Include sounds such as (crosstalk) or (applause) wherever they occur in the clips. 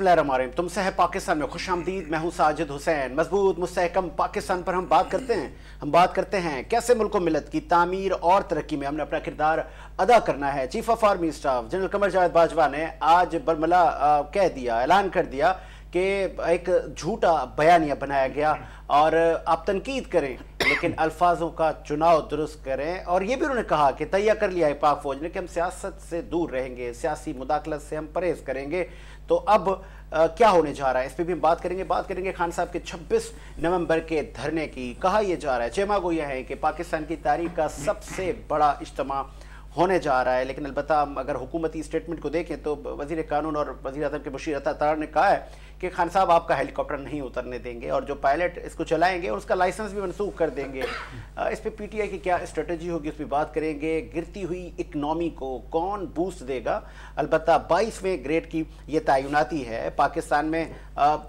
बिस्मिल तुमसे है पाकिस्तान में खुश आमदीद मैं हूँ साजिद हुसैन मजबूत मुस्कम पाकिस्तान पर हम बात करते हैं हम बात करते हैं कैसे मुल्क मिलत की तामीर और तरक्की में हमने अपना किरदार अदा करना है chief of army staff general Qamar Javed Bajwa ने आज बर्मला कह दिया ऐलान कर दिया कि एक झूठा बयानिया बनाया गया और आप तनकीद करें लेकिन अल्फाजों का चुनाव दुरुस्त करें और ये भी उन्होंने कहा कि तैयार कर लिया है पाक फौज ने कि हम सियासत से दूर रहेंगे सियासी मुदाखलत से हम परहेज करेंगे तो अब आ, क्या होने जा रहा है इस पर भी हम बात करेंगे बात करेंगे खान साहब के 26 नवंबर के धरने की कहा यह जा रहा है चेमा को यह है कि पाकिस्तान की तारीख का सबसे बड़ा इज्तम होने जा रहा है लेकिन अलबत्त अगर हुकूमती स्टेटमेंट को देखें तो वजीर कानून और वजी अजम के बशीर अतार ने कहा है कि खान साहब आपका हेलीकॉप्टर नहीं उतरने देंगे और जो पायलट इसको चलाएंगे उसका लाइसेंस भी मनसूख कर देंगे (coughs) इस पर पी की क्या स्ट्रेटजी होगी उस पर बात करेंगे गिरती हुई इकनॉमी को कौन बूस्ट देगा अलबत् बाईसवें ग्रेड की ये तयनती है पाकिस्तान में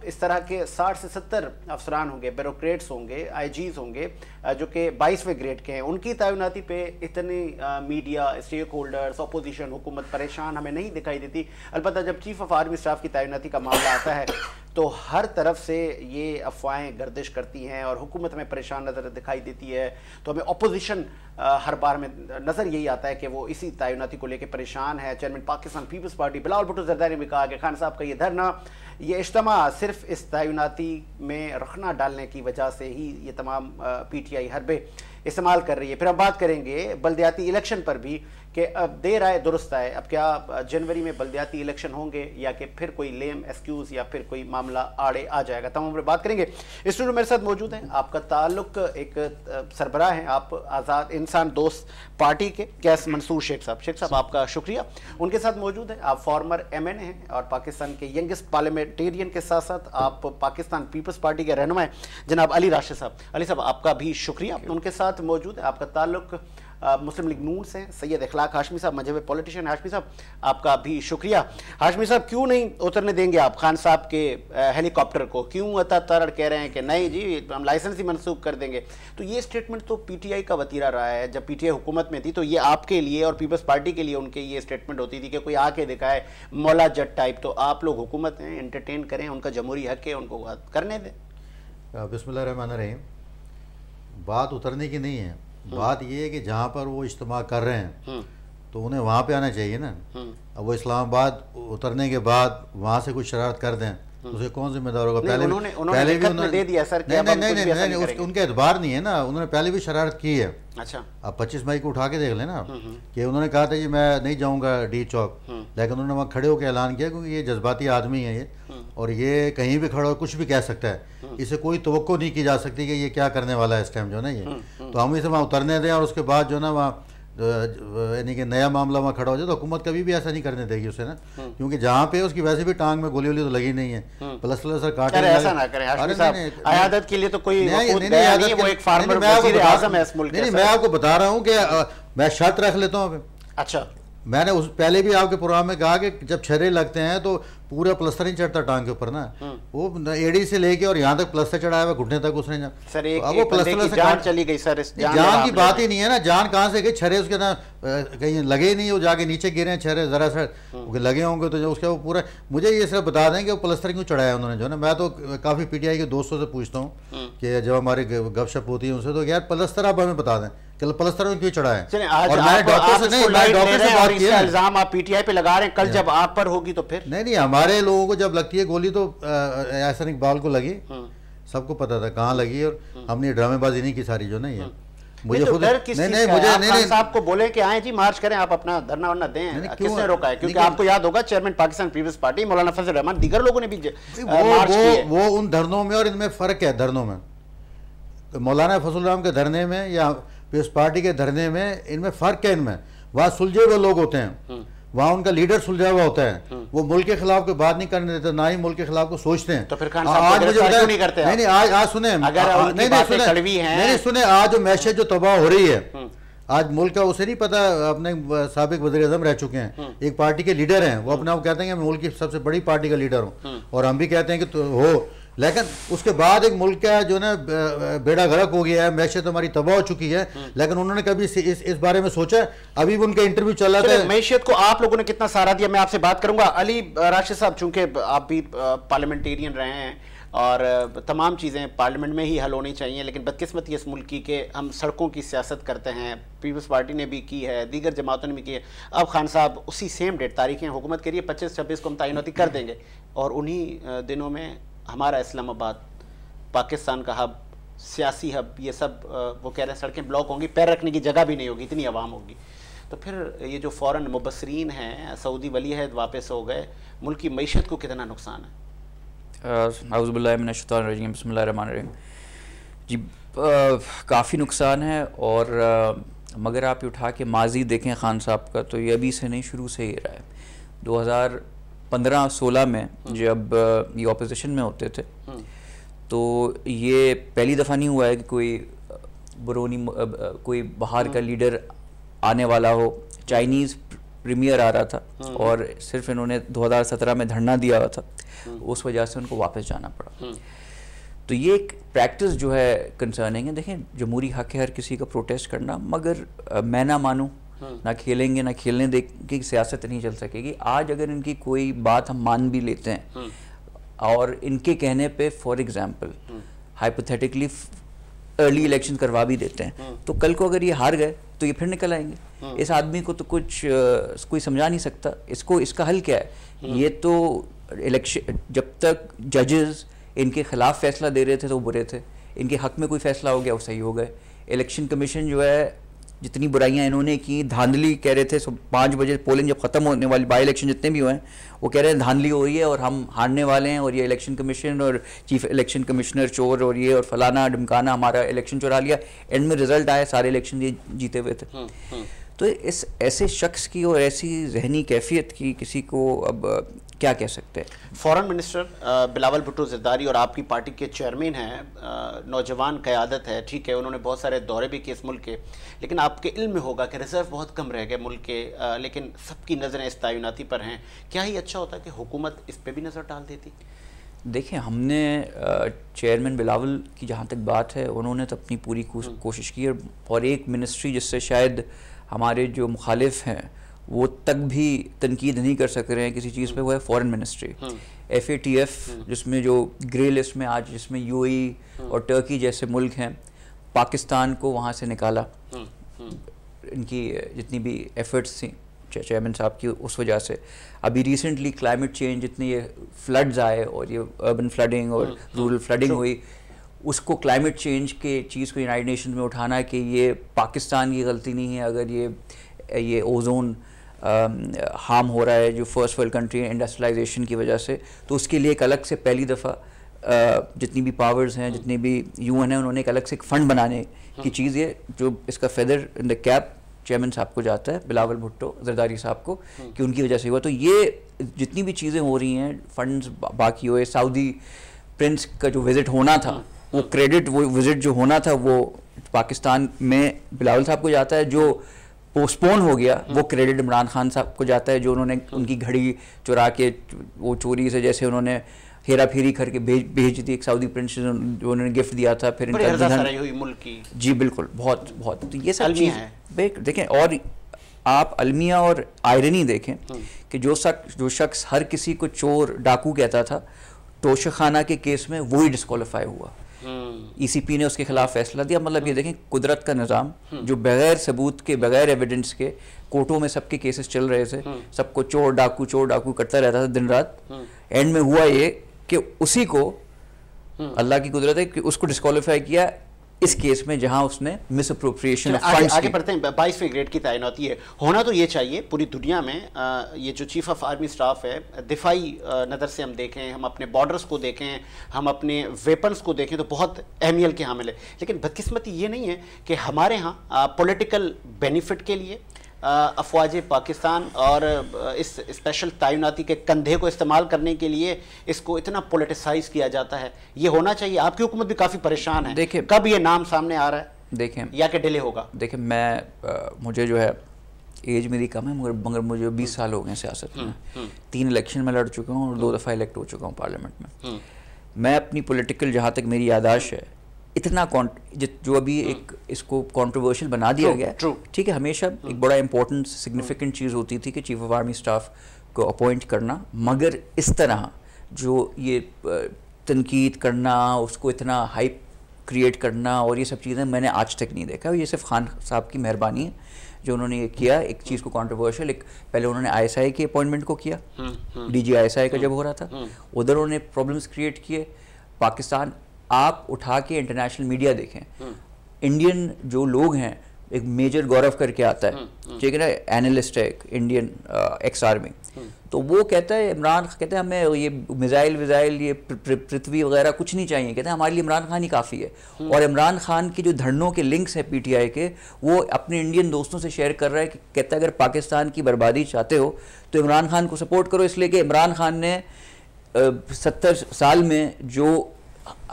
इस तरह के साठ से सत्तर अफसरान होंगे ब्यूरोक्रेट्स होंगे आई होंगे जो कि बाईसवें ग्रेड के हैं उनकी तैनाती पे इतनी मीडिया स्टेक होल्डर्स अपोजिशन हुकूमत परेशान हमें नहीं दिखाई देती अलबत्त जब चीफ ऑफ आर्मी स्टाफ की तैनाती का मामला आता है तो हर तरफ से ये अफवाहें गर्दिश करती हैं और हुकूमत हमें परेशान नज़र दिखाई देती है तो हमें अपोजिशन हर बार में नज़र यही आता है कि वो इसी तयनती को लेकर परेशान है chairman Pakistan Peoples Party Bilal Bhutto Zardari ने भी कहा कि खान साहब का ये धरना ये इज्तम सिर्फ इस तयनती में रखना डालने की वजह से ही ये तमाम पी टी आई हरबे इस्तेमाल कर रही है फिर हम बात करेंगे बलदयाती इलेक्शन पर भी कि अब देर आए दुरुस्त आए अब क्या जनवरी में बलदियाती इलेक्शन होंगे या कि फिर कोई लेम एक्सक्यूज़ या फिर कोई मामला आड़े आ जाएगा तमाम पर बात करेंगे स्टूडियो मेरे साथ मौजूद हैं आपका ताल्लुक एक सरबरा हैं आप आज़ाद इंसान दोस्त पार्टी के कैस मंसूर शेख साहब शेख साहब आपका शुक्रिया उनके साथ मौजूद हैं आप फॉर्मर एम एन हैं और पाकिस्तान के यंगेस्ट पार्लियामेंटेरियन के साथ साथ आप पाकिस्तान पीपल्स पार्टी के रहनुमा हैं जनाब अली राशि साहब अली साहब आपका भी शुक्रिया उनके साथ मौजूद है आपका ताल्लुक मुस्लिम लीग नून से सैयद अखलाक हाशमी साहब मजहब पॉलिटिशियन हाशमी साहब आपका भी शुक्रिया हाशमी साहब क्यों नहीं उतरने देंगे आप खान साहब के हेलीकॉप्टर को क्यों अता तरड़ कह रहे हैं कि नहीं जी हम लाइसेंस ही मनसूख कर देंगे तो ये स्टेटमेंट तो पीटीआई का वतीरा रहा है जब आई हुकूमत में थी तो ये आपके लिए और पीपल्स पार्टी के लिए उनके ये स्टेटमेंट होती थी कि कोई आके दिखाए मौला जट टाइप तो आप लोग हुकूमत हैं इंटरटेन करें उनका जमहूरी हक है उनको करने दें रहमान रहीम बात उतरने की नहीं है हम्म। बात ये है कि जहाँ पर वो इज्तम कर रहे हैं हम्म। तो उन्हें वहाँ पे आना चाहिए ना हम्म। अब वो इस्लामाबाद उतरने के बाद वहाँ से कुछ शरारत कर दें उसे कौन जिम्मेदार होगा पहले पहले भी उन्होंने उनके एतबार नहीं है ना उन्होंने पहले भी शरारत की है अच्छा अब 25 मई को उठा के देख लेना हम्म, हम्म। कि उन्होंने कहा था कि मैं नहीं जाऊंगा डी चौक हम्म। लेकिन उन्होंने वहाँ खड़े होकर ऐलान किया क्योंकि ये जज्बाती आदमी है ये और ये कहीं भी खड़ा हो कुछ भी कह सकता है इसे कोई तो नहीं की जा सकती कि ये क्या करने वाला है इस टाइम जो है ना ये तो हम इसे वहाँ उतरने दें और उसके बाद जो ना वहाँ यानी कि नया मामला वहाँ खड़ा हो जाए तो हुकूमत कभी भी ऐसा नहीं करने देगी उसे ना हम्म। क्योंकि जहाँ पे उसकी वैसे भी टांग में गोली वोली तो लगी नहीं है प्लस प्लस सर काटे ऐसा ना करें अयादत के लिए तो कोई नहीं मैं आपको बता रहा हूँ कि मैं शर्त रख लेता हूँ अच्छा मैंने उस पहले भी आपके प्रोग्राम में कहा कि जब छरे लगते हैं तो पूरा प्लस्तर नहीं चढ़ता टांग के ऊपर ना हम्म। वो एडी से लेके और यहाँ तक प्लस्तर चढ़ाया हुआ घुटने तक उसने सर एक, अब वो प्लस्तर से जान चली गई सर इस जान, जान की बात ही नहीं है ना जान कहाँ से गई छरे उसके ना कहीं लगे नहीं वो जाके नीचे गिरे हैं छरे जरा सर हम्म। लगे होंगे तो जो उसके वो पूरा मुझे ये सिर्फ बता दें कि वो प्लस्तर क्यों चढ़ाया उन्होंने जो ना मैं तो काफ़ी पीटीआई के दोस्तों से पूछता हूँ हम्म। कि जब हमारी गपशप होती है उनसे तो यार प्लस्तर आप हमें बता दें कल प्लस्तर में क्यों चढ़ा है चलिए और मैं डॉक्टर से नहीं मैं डॉक्टर से बात किया इल्जाम आप पीटीआई पे लगा रहे हैं कल जब आप पर होगी तो फिर नहीं नहीं हमारे लोगों को जब लगती है गोली तो ऐसा इकबाल को लगी हम्म। सबको पता था कहाँ लगी और हम्म। हमने ड्रामेबाजी नहीं की सारी जो नहीं है हम्म। मुझे तो खुद नहीं नहीं मुझे नहीं नहीं साहब को बोले कि आए जी मार्च करें आप अपना धरना वरना दें नहीं, नहीं, किसने रोका है क्योंकि आपको याद होगा चेयरमैन पाकिस्तान पीपल्स पार्टी मौलाना फजल रहमान दीगर लोगों ने भी वो मार्च वो वो उन धरनों में और इनमें फर्क है धरनों में मौलाना फजल राम के धरने में या पीएस पार्टी के धरने में इनमें फ़र्क है इनमें वहाँ सुलझे हुए लोग होते हैं हम्म। वहाँ उनका लीडर सुलझा हुआ होता है हम्म। वो मुल्क के खिलाफ कोई बात नहीं करने देते ना ही मुल्क के खिलाफ को सोचते हैं तो फिर खान हाँ, आज मुझे नहीं करते नहीं नहीं आज आज सुने अगर आ, हाँ, हाँ, नहीं नहीं सुने नहीं सुने आज जो मैसेज जो तबाह हो रही है हम्म। आज मुल्क का उसे नहीं पता अपने सबक वजी अजम रह चुके हैं एक पार्टी के लीडर हैं वो अपना आप कहते हैं मैं मुल्क की सबसे बड़ी पार्टी का लीडर हूँ और हम भी कहते हैं कि तो हो लेकिन उसके बाद एक मुल्क का जो है बेड़ा गर्क हो गया है मैशत तो हमारी तबाह हो चुकी है हम्म। लेकिन उन्होंने कभी इस, इस, बारे में सोचा अभी भी उनका इंटरव्यू चल रहा था मैशियत को आप लोगों ने कितना सहारा दिया मैं आपसे बात करूंगा अली राशि साहब चूंकि आप भी पार्लियामेंटेरियन रहे हैं और तमाम चीज़ें पार्लियामेंट में ही हल होनी चाहिए लेकिन बदकिस्मती इस मुल्क की के हम सड़कों की सियासत करते हैं पीपल्स पार्टी ने भी की है दीगर जमातों ने भी की है अब खान साहब उसी सेम डेट तारीखें हुकूमत के लिए पच्चीस छब्बीस को हम तैनाती कर देंगे और उन्हीं दिनों में हमारा इस्लामाबाद पाकिस्तान का हब सियासी हब ये सब वो कह रहे हैं सड़कें ब्लॉक होंगी पैर रखने की जगह भी नहीं होगी इतनी आवाम होगी तो फिर ये जो फ़ौरन मुबसरीन हैं सऊदी वली है वापस हो गए मुल्क की मीशत को कितना नुकसान है हाउज़बिल्लाशतरजीम जी काफ़ी नुकसान है और आ, मगर आप उठा के माजी देखें खान साहब का तो ये अभी से नहीं शुरू से ही रहा है हज़ार पंद्रह सोलह में जब ये अपोजिशन में होते थे हम्म। तो ये पहली दफ़ा नहीं हुआ है कि कोई बरूनी कोई बाहर का हम्म। लीडर आने वाला हो चाइनीज़ हम्म। प्रीमियर आ रहा था और सिर्फ इन्होंने 2017 में धरना दिया हुआ था उस वजह से उनको वापस जाना पड़ा तो ये एक प्रैक्टिस जो है कंसर्निंग है देखें जमहूरी हक है हर किसी का प्रोटेस्ट करना मगर आ, मैं ना मानूँ ना खेलेंगे ना खेलने देख के सियासत नहीं चल सकेगी आज अगर इनकी कोई बात हम मान भी लेते हैं हम्म। और इनके कहने पे for example hypothetically early election करवा भी देते हैं हम्म। तो कल को अगर ये हार गए तो ये फिर निकल आएंगे हम्म। इस आदमी को तो कुछ कोई समझा नहीं सकता इसको इसका हल क्या है ये तो इलेक्शन जब तक जजेस इनके खिलाफ फैसला दे रहे थे तो बुरे थे इनके हक में कोई फैसला हो गया वो सही हो गए इलेक्शन कमीशन जो है जितनी बुराइयां इन्होंने की धांधली कह रहे थे सुबह पाँच बजे पोलिंग जब खत्म होने वाली बाई इलेक्शन जितने भी हुए हैं वो कह रहे हैं धांधली हो रही है और हम हारने वाले हैं और ये इलेक्शन कमीशन और चीफ इलेक्शन कमिश्नर चोर और ये और फलाना ढमकाना हमारा इलेक्शन चुरा लिया एंड में रिजल्ट आया सारे इलेक्शन ये जीते हुए थे हम्म, हम्म। तो इस ऐसे शख्स की और ऐसी जहनी कैफियत की किसी को अब क्या कह सकते हैं फॉरेन मिनिस्टर बिलावल भुट्टो जरदारी और आपकी पार्टी के चेयरमैन हैं नौजवान क़्यादत है ठीक है उन्होंने बहुत सारे दौरे भी किए इस मुल्क के लेकिन आपके इल्म में होगा कि रिजर्व बहुत कम रह गए मुल्क के आ, लेकिन सबकी नज़रें इस तयनाती पर हैं क्या ही अच्छा होता कि हुकूमत इस पर भी नज़र डाल देती देखिए हमने चेयरमैन बिलावल की जहाँ तक बात है उन्होंने तो अपनी पूरी हम्म। कोशिश की और एक मिनिस्ट्री जिससे शायद हमारे जो मुखालिफ हैं वो तक भी तनकीद नहीं कर सक रहे हैं किसी चीज़ पर वो है foreign ministry F A T F जिसमें जो ग्रे लिस्ट में आज जिसमें यू e हम्म। और टर्की जैसे मुल्क हैं पाकिस्तान को वहाँ से निकाला हम्म। हम्म। इनकी जितनी भी एफर्ट्स थी चेयरमैन साहब की उस वजह से अभी रिसेंटली क्लाइमेट चेंज जितने ये फ्लड्स आए और ये अर्बन फ्लडिंग और रूरल फ्लडिंग हुई उसको क्लाइमेट चेंज के चीज़ को यूनाइटेड नेशन में उठाना है कि ये पाकिस्तान की गलती नहीं है अगर ये ये ओजोन हार्म हो रहा है जो फर्स्ट वर्ल्ड कंट्री है इंडस्ट्रियलाइजेशन की वजह से तो उसके लिए एक अलग से पहली दफ़ा जितनी भी पावर्स हैं जितनी भी यू एन है उन्होंने एक अलग से एक फ़ंड बनाने की चीज़ है जो इसका feather in the cap chairman साहब को जाता है बिलावल भुट्टो जरदारी साहब को कि उनकी वजह से हुआ तो ये जितनी भी चीज़ें हो रही हैं फंड्स बाकी हुए सऊदी प्रिंस का जो विज़िट होना था वो क्रेडिट वो विज़िट जो होना था वो पाकिस्तान में बिलावल साहब को जाता है जो पोस्टपोन हो गया वो क्रेडिट हम्म। इमरान खान साहब को जाता है जो उन्होंने हम्म। उनकी घड़ी चुरा के वो चोरी से जैसे उन्होंने हेरा फेरी करके भेज भेज दी एक सऊदी प्रिंस जो उन्होंने गिफ्ट दिया था फिर इनका हुई मुल्क की जी बिल्कुल बहुत बहुत तो ये सब चीज़ देखें और आप अलमिया और आयरनी देखें हम्म। कि जो शख्स जो शख्स हर किसी को चोर डाकू कहता था तोशखाना के केस में वही डिस्कालीफाई हुआ ईसीपी हम्म। e ने उसके खिलाफ फैसला दिया मतलब ये हम्म। देखें कुदरत का निज़ाम हम्म। जो बगैर सबूत के बगैर एविडेंस के कोर्टों में सबके केसेस चल रहे थे सबको चोर डाकू चोर डाकू करता रहता था दिन रात एंड में हुआ ये कि उसी को अल्लाह की कुदरत है कि उसको डिस्कालीफाई किया इस केस में जहां उसने मिस अप्रोप्रिएशन आगे, पढ़ते हैं बाईसवें ग्रेड की तैनाती है होना तो ये चाहिए पूरी दुनिया में आ, ये जो चीफ ऑफ आर्मी स्टाफ है दिफाई नज़र से हम देखें हम अपने बॉर्डर्स को देखें हम अपने वेपन्स को देखें तो बहुत अहमियत के हामिल है लेकिन बदकिस्मती ये नहीं है कि हमारे यहाँ पोलिटिकल बेनिफिट के लिए अफवाज पाकिस्तान और इस स्पेशल तैनाती के कंधे को इस्तेमाल करने के लिए इसको इतना पोलिटिसाइज किया जाता है ये होना चाहिए आपकी हुकूमत भी काफ़ी परेशान है देखिए कब ये नाम सामने आ रहा है देखें या कि डिले होगा देखें मैं आ, मुझे जो है एज मेरी कम है मगर मगर मुझे बीस साल हो गए सियासत में हम्म, हम्म। तीन इलेक्शन में लड़ चुका हूँ और दो दफ़ा इलेक्ट हो चुका हूँ पार्लियामेंट में हम्म। मैं अपनी पॉलिटिकल जहाँ तक मेरी यादाश्त है इतना जो, अभी हम्म। एक इसको कॉन्ट्रोवर्शियल बना दिया गया ठीक है हमेशा एक हम्म। बड़ा इंपॉर्टेंट सिग्निफिकेंट चीज़ होती थी कि चीफ ऑफ आर्मी स्टाफ को अपॉइंट करना मगर इस तरह जो ये तनकीद करना उसको इतना हाइप क्रिएट करना और ये सब चीज़ें मैंने आज तक नहीं देखा ये सिर्फ खान साहब की मेहरबानी है जो उन्होंने ये किया एक चीज़ को कॉन्ट्रोवर्शियल एक पहले उन्होंने आईएसआई की अपॉइंटमेंट को किया डीजी हम्म, आईएसआई का जब हो रहा था उधर उन्होंने प्रॉब्लम्स क्रिएट किए पाकिस्तान आप उठा के इंटरनेशनल मीडिया देखें इंडियन जो लोग हैं एक मेजर गौरव करके आता है ठीक है ना एनालिस्ट है एक इंडियन एक्स आर्मी तो वो कहता है इमरान कहते हैं हमें ये मिज़ाइल विज़ाइल ये पृथ्वी वगैरह कुछ नहीं चाहिए कहते हैं हमारे लिए इमरान खान ही काफ़ी है और इमरान खान के जो धरनों के लिंक्स हैं पीटीआई के वो अपने इंडियन दोस्तों से शेयर कर रहा है कि कहता है अगर पाकिस्तान की बर्बादी चाहते हो तो इमरान खान को सपोर्ट करो इसलिए कि इमरान खान ने सत्तर साल में जो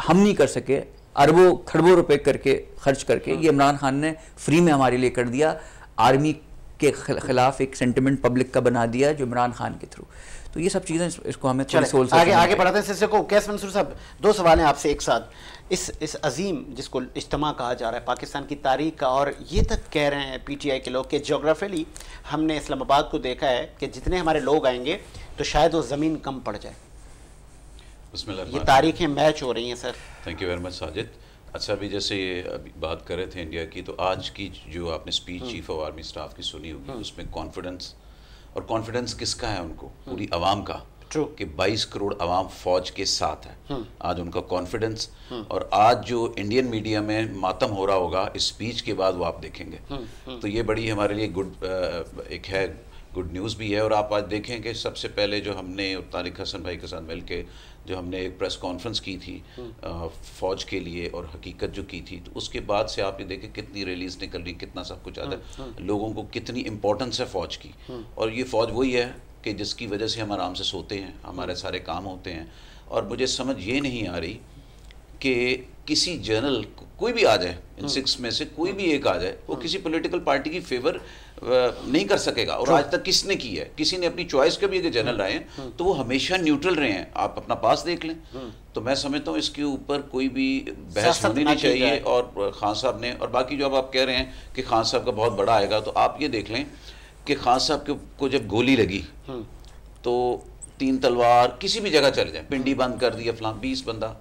हम नहीं कर सके अरबों खरबों रुपए करके खर्च करके हाँ। ये इमरान खान ने फ्री में हमारे लिए कर दिया आर्मी के खिलाफ एक सेंटिमेंट पब्लिक का बना दिया जो इमरान खान के थ्रू तो ये सब चीज़ें इसको हमें थोड़ी आगे आगे बढ़ाते हैं सिलसिले को कैस मंसूर साहब दो सवाल हैं आपसे एक साथ इस इस अजीम जिसको इज्तम कहा जा रहा है पाकिस्तान की तारीख का और ये तक कह रहे हैं पीटीआई के लोग कि जोग्राफिकली हमने इस्लामाबाद को देखा है कि जितने हमारे लोग आएंगे तो शायद वो ज़मीन कम पड़ जाए ये तारीखें मैच हो रही हैं sir thank you very much Sajid अच्छा अभी जैसे अभी बात कर रहे थे इंडिया की तो आज की जो आपने speech chief of army staff की सुनी होगी हम्म। उसमें कॉन्फिडेंस और कॉन्फिडेंस किसका है उनको हम्म। पूरी आवाम का कि 22 करोड़ आवाम फौज के साथ है हम्म। आज उनका कॉन्फिडेंस और आज जो इंडियन मीडिया में मातम हो रहा होगा इस स्पीच के बाद वो आप देखेंगे तो ये बड़ी हमारे लिए गुड एक है गुड न्यूज़ भी है और आप आज देखें कि सबसे पहले जो हमने तारिक हसन भाई के साथ मिलकर जो हमने एक प्रेस कॉन्फ्रेंस की थी आ, हम्म। फौज के लिए और हकीकत जो की थी तो उसके बाद से आपने देखे कितनी रिलीज निकल रही कितना सब कुछ आता है हाँ, हाँ। लोगों को कितनी इम्पोर्टेंस है फौज की हम्म। और ये फौज वही है कि जिसकी वजह से हम आराम से सोते हैं हमारे हम्म। सारे काम होते हैं और मुझे समझ ये नहीं आ रही कि किसी जर्नल कोई भी आ जाए इन सिक्स हाँ। में से कोई भी एक आ जाए वो हाँ। किसी पॉलिटिकल पार्टी की फेवर uh, नहीं कर सकेगा और हाँ। आज तक किसने की है किसी ने अपनी चॉइस के भी अगर जनरल आए हैं तो वो हमेशा न्यूट्रल रहे हैं आप अपना पास देख लें तो मैं समझता हूँ इसके ऊपर कोई भी बहस होनी नहीं चाहिए और uh, खान साहब ने और बाकी जो अब आप कह रहे हैं कि खान साहब का बहुत बड़ा आएगा तो आप ये देख लें कि खान साहब के को जब गोली लगी तो तीन तलवार किसी भी जगह चले जाए पिंडी बंद कर दिया फलां बीस बंदा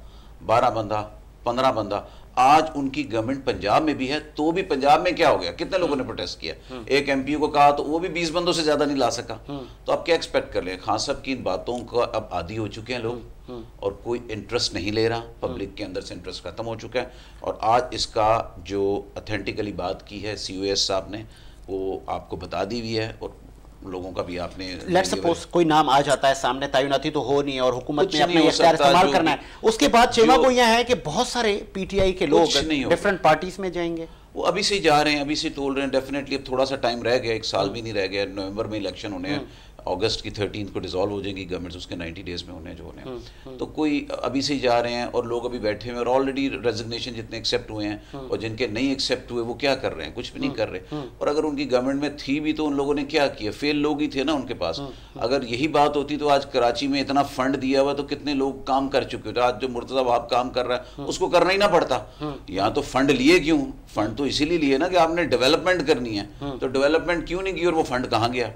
बारह बंदा पंद्रह बंदा आज उनकी गवर्नमेंट पंजाब में भी है तो भी पंजाब में क्या हो गया कितने लोगों ने प्रोटेस्ट हम्म। किया हम्म। एक एम को कहा तो वो भी बीस बंदों से ज्यादा नहीं ला सका हम्म। तो आप क्या एक्सपेक्ट कर लें खान साहब की इन बातों का अब आदि हो चुके हैं लोग और कोई इंटरेस्ट नहीं ले रहा पब्लिक के अंदर से इंटरेस्ट खत्म हो चुका है और आज इसका जो अथेंटिकली बात की है सी साहब ने वो आपको बता दी हुई है और लोगों का भी आपने लेट सपोज कोई नाम आ जाता है सामने तायुनाती तो हो नहीं है और हुकूमत ने अपने इख्तियार इस्तेमाल करना है उसके बाद चेमा को यह है कि बहुत सारे पीटीआई के लोग डिफरेंट पार्टीज में जाएंगे वो अभी से जा रहे हैं अभी से तोल रहे हैं डेफिनेटली अब थोड़ा सा टाइम रह गया एक साल भी नहीं रह गया नवंबर में इलेक्शन होने हैं हम्म। अगस्त की थर्टीन को डिसॉल्व हो जाएगी गवर्नमेंट उसके नाइन्टी डेज में होने जो होने हम्म, हम्म। तो कोई अभी से ही जा रहे हैं और लोग अभी बैठे हुए और ऑलरेडी रेजिग्नेशन जितने एक्सेप्ट हुए हैं हम्म। और जिनके नहीं एक्सेप्ट हुए वो क्या कर रहे हैं कुछ भी नहीं कर रहे और अगर उनकी गवर्नमेंट में थी भी तो उन लोगों ने क्या किया फेल लोग ही थे ना उनके पास अगर यही बात होती तो आज कराची में इतना फंड दिया हुआ तो कितने लोग काम कर चुके होते आज जो मुर्तजा बाब काम कर रहा है उसको करना ही ना पड़ता यहाँ तो फंड लिए क्यों फंड तो इसीलिए लिए ना कि आपने डेवलपमेंट करनी है तो डेवलपमेंट क्यों नहीं की और वो फंड कहाँ गया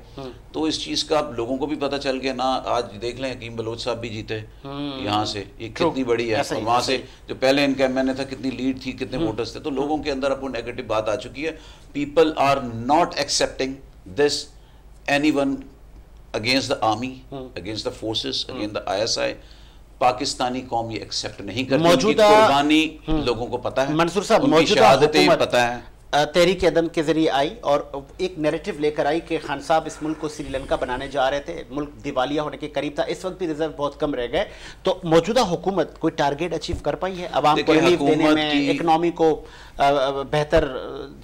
तो इस चीज़ का आप लोगों को भी पता चल गया ना आज देख लें हकीम बलोच साहब भी जीते हम्म। यहाँ से ये कितनी बड़ी है और वहाँ से जो पहले इनका एम था कितनी लीड थी कितने वोटर्स हम्म। थे तो लोगों के अंदर अब वो नेगेटिव बात आ चुकी है people are not accepting this anyone against the army against the forces against the I S I Pakistani कौम ये एक्सेप्ट नहीं करती मौजूदा हम्म। लोगों को पता है मंसूर साहब मौजूदा पता है तहरीक अदम के ज़रिए आई और एक नेरेटिव लेकर आई कि खान साहब इस मुल्क को श्रीलंका बनाने जा रहे थे मुल्क दिवालिया होने के करीब था इस वक्त भी रिजर्व बहुत कम रह गए तो मौजूदा हुकूमत कोई टारगेट अचीव कर पाई है आवाम को रिलीफ देने में इकनॉमी को बेहतर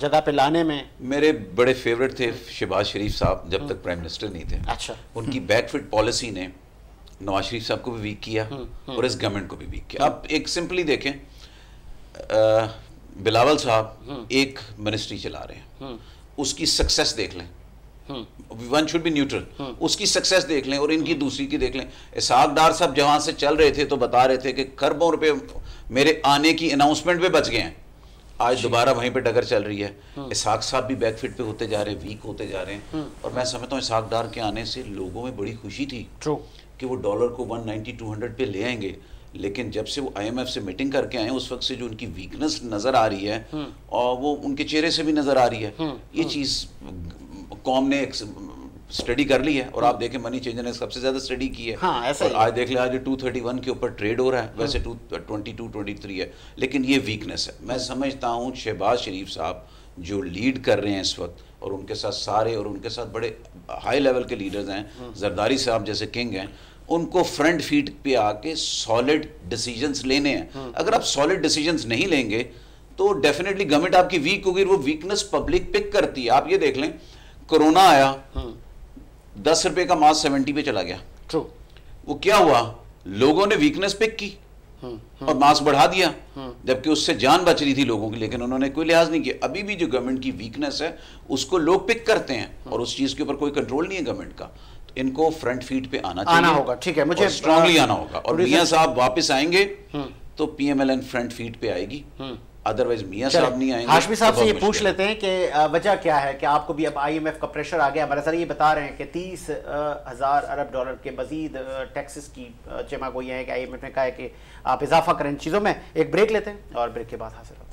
जगह पे लाने में मेरे बड़े फेवरेट थे शहबाज शरीफ साहब जब तक प्राइम हम्म। मिनिस्टर नहीं थे अच्छा उनकी बैकफिट हम्म। पॉलिसी ने नवाज शरीफ साहब को भी वीक किया हम्म, और इस गवर्नमेंट को भी वीक किया आप एक सिंपली देखें बिलावल साहब हम्म। एक मिनिस्ट्री चला रहे हैं हम्म। उसकी सक्सेस देख लें वन शुड बी न्यूट्रल उसकी सक्सेस देख लें और इनकी दूसरी की देख लें इसहाक डार साहब जहां से चल रहे थे तो बता रहे थे कि खरबों रुपए मेरे आने की अनाउंसमेंट पे बच गए हैं आज दोबारा वहीं पे डगर चल रही है हम्म। इसहाक साहब भी बैकफिट पे होते जा रहे हैं वीक होते जा रहे हैं और मैं समझता हूँ इसहाक डार के आने से लोगों में बड़ी खुशी थी कि वो डॉलर को 190 200 पे ले आएंगे लेकिन जब से वो आईएमएफ से मीटिंग करके आए उस वक्त से जो उनकी वीकनेस नज़र आ रही है हम्म। और वो उनके चेहरे से भी नज़र आ रही है हम्म, ये हम्म। चीज़ कॉम ने एक स्टडी कर ली है और आप देखें मनी चेंजर ने सबसे ज्यादा स्टडी की है हाँ, ऐसा और आज देख लिया आज 231 के ऊपर ट्रेड हो रहा है वैसे two twenty two twenty three है लेकिन ये वीकनेस है मैं समझता हूँ शहबाज शरीफ साहब जो लीड कर रहे हैं इस वक्त और उनके साथ सारे और उनके साथ बड़े हाई लेवल के लीडर्स हैं जरदारी साहब जैसे किंग हैं उनको फ्रंट फीट पे आके सॉलिड डिसीजंस लेने हैं हम्म। अगर आप सॉलिड डिसीजंस नहीं लेंगे तो डेफिनेटली गवर्नमेंट आपकी वीक होगी वो वीकनेस पब्लिक पिक करती है आप ये देख लें कोरोना आया हम्म। दस रुपए का मास्क सेवेंटी पे चला गया ट्रू वो क्या हुआ लोगों ने वीकनेस पिक की हम्म, और मास्क बढ़ा दिया जबकि उससे जान बच रही थी लोगों की लेकिन उन्होंने कोई लिहाज नहीं किया अभी भी जो गवर्नमेंट की वीकनेस है उसको लोग पिक करते हैं और उस चीज के ऊपर कोई कंट्रोल नहीं है गवर्नमेंट का इनको फ्रंट फीट पे आना आना होगा ठीक है मुझे स्ट्रांगली आना होगा और मियाँ साहब वापस आएंगे हम्म। तो पीएमएलएन फ्रंट फीट पे आएगी अदरवाइज हम्म। मियाँ साहब नहीं आएंगे हाशमी साहब तो से ये पूछ लेते हैं कि वजह क्या है कि आपको भी अब आईएमएफ का प्रेशर आ गया हमारा सर ये बता रहे हैं कि तीस हज़ार अरब डॉलर के मजीद टैक्सेस की जमा गोई है कि आईएमएफ ने कहा है कि आप इजाफा करें चीज़ों में एक ब्रेक लेते हैं और ब्रेक के बाद हासिल होता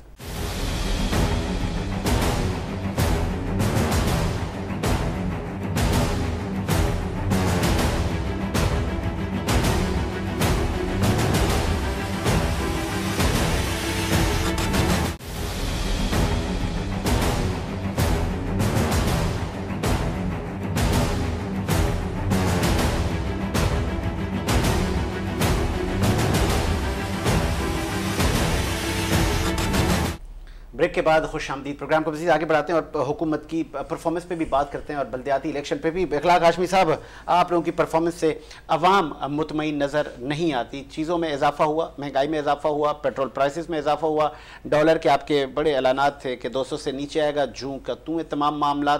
के बाद खुश आमदीद प्रोग्राम को मजीद आगे बढ़ाते हैं और हुकूमत की परफॉर्मेंस पे भी बात करते हैं और बल्दियाती इलेक्शन पे भी अखलाक हाशमी साहब आप लोगों की परफॉर्मेंस से अवाम मुतमिन नज़र नहीं आती चीज़ों में इजाफा हुआ महंगाई में इजाफा हुआ पेट्रोल प्राइसेस में इजाफा हुआ डॉलर के आपके बड़े ऐलान थे कि दो सौ से नीचे आएगा जूँ का तू ये तमाम मामला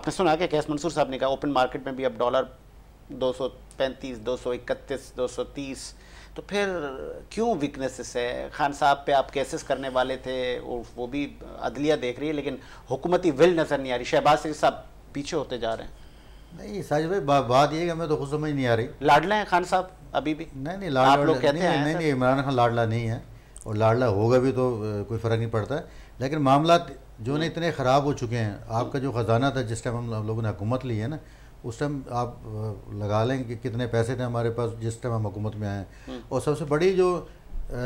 आपने सुना कि कैस मंसूर साहब ने कहा ओपन मार्केट में भी अब डॉलर दो सौ पैंतीस दो सौ इकतीस दो सौ तीस तो फिर क्यों वीकनेसेस है खान साहब पे आप केसेस करने वाले थे और वो भी अदलिया देख रही है लेकिन हुकूमती विल नज़र नहीं आ रही शहबाज शरीफ साहब पीछे होते जा रहे हैं नहीं साज भाई बा, बात ये हमें तो खुद समझ नहीं आ रही लाडला है खान साहब अभी भी नहीं नहीं लाडला लोग कहते हैं नहीं नहीं इमरान खान लाडला नहीं है और लाडला होगा भी तो कोई फ़र्क नहीं पड़ता लेकिन मामला जो ना इतने ख़राब हो चुके हैं आपका जो ख़जाना था जिस टाइम हम लोगों ने हुकूमत ली है ना उस टाइम आप लगा लें कि कितने पैसे थे हमारे पास जिस टाइम हम हुकूमत में आए हम्म। और सबसे बड़ी जो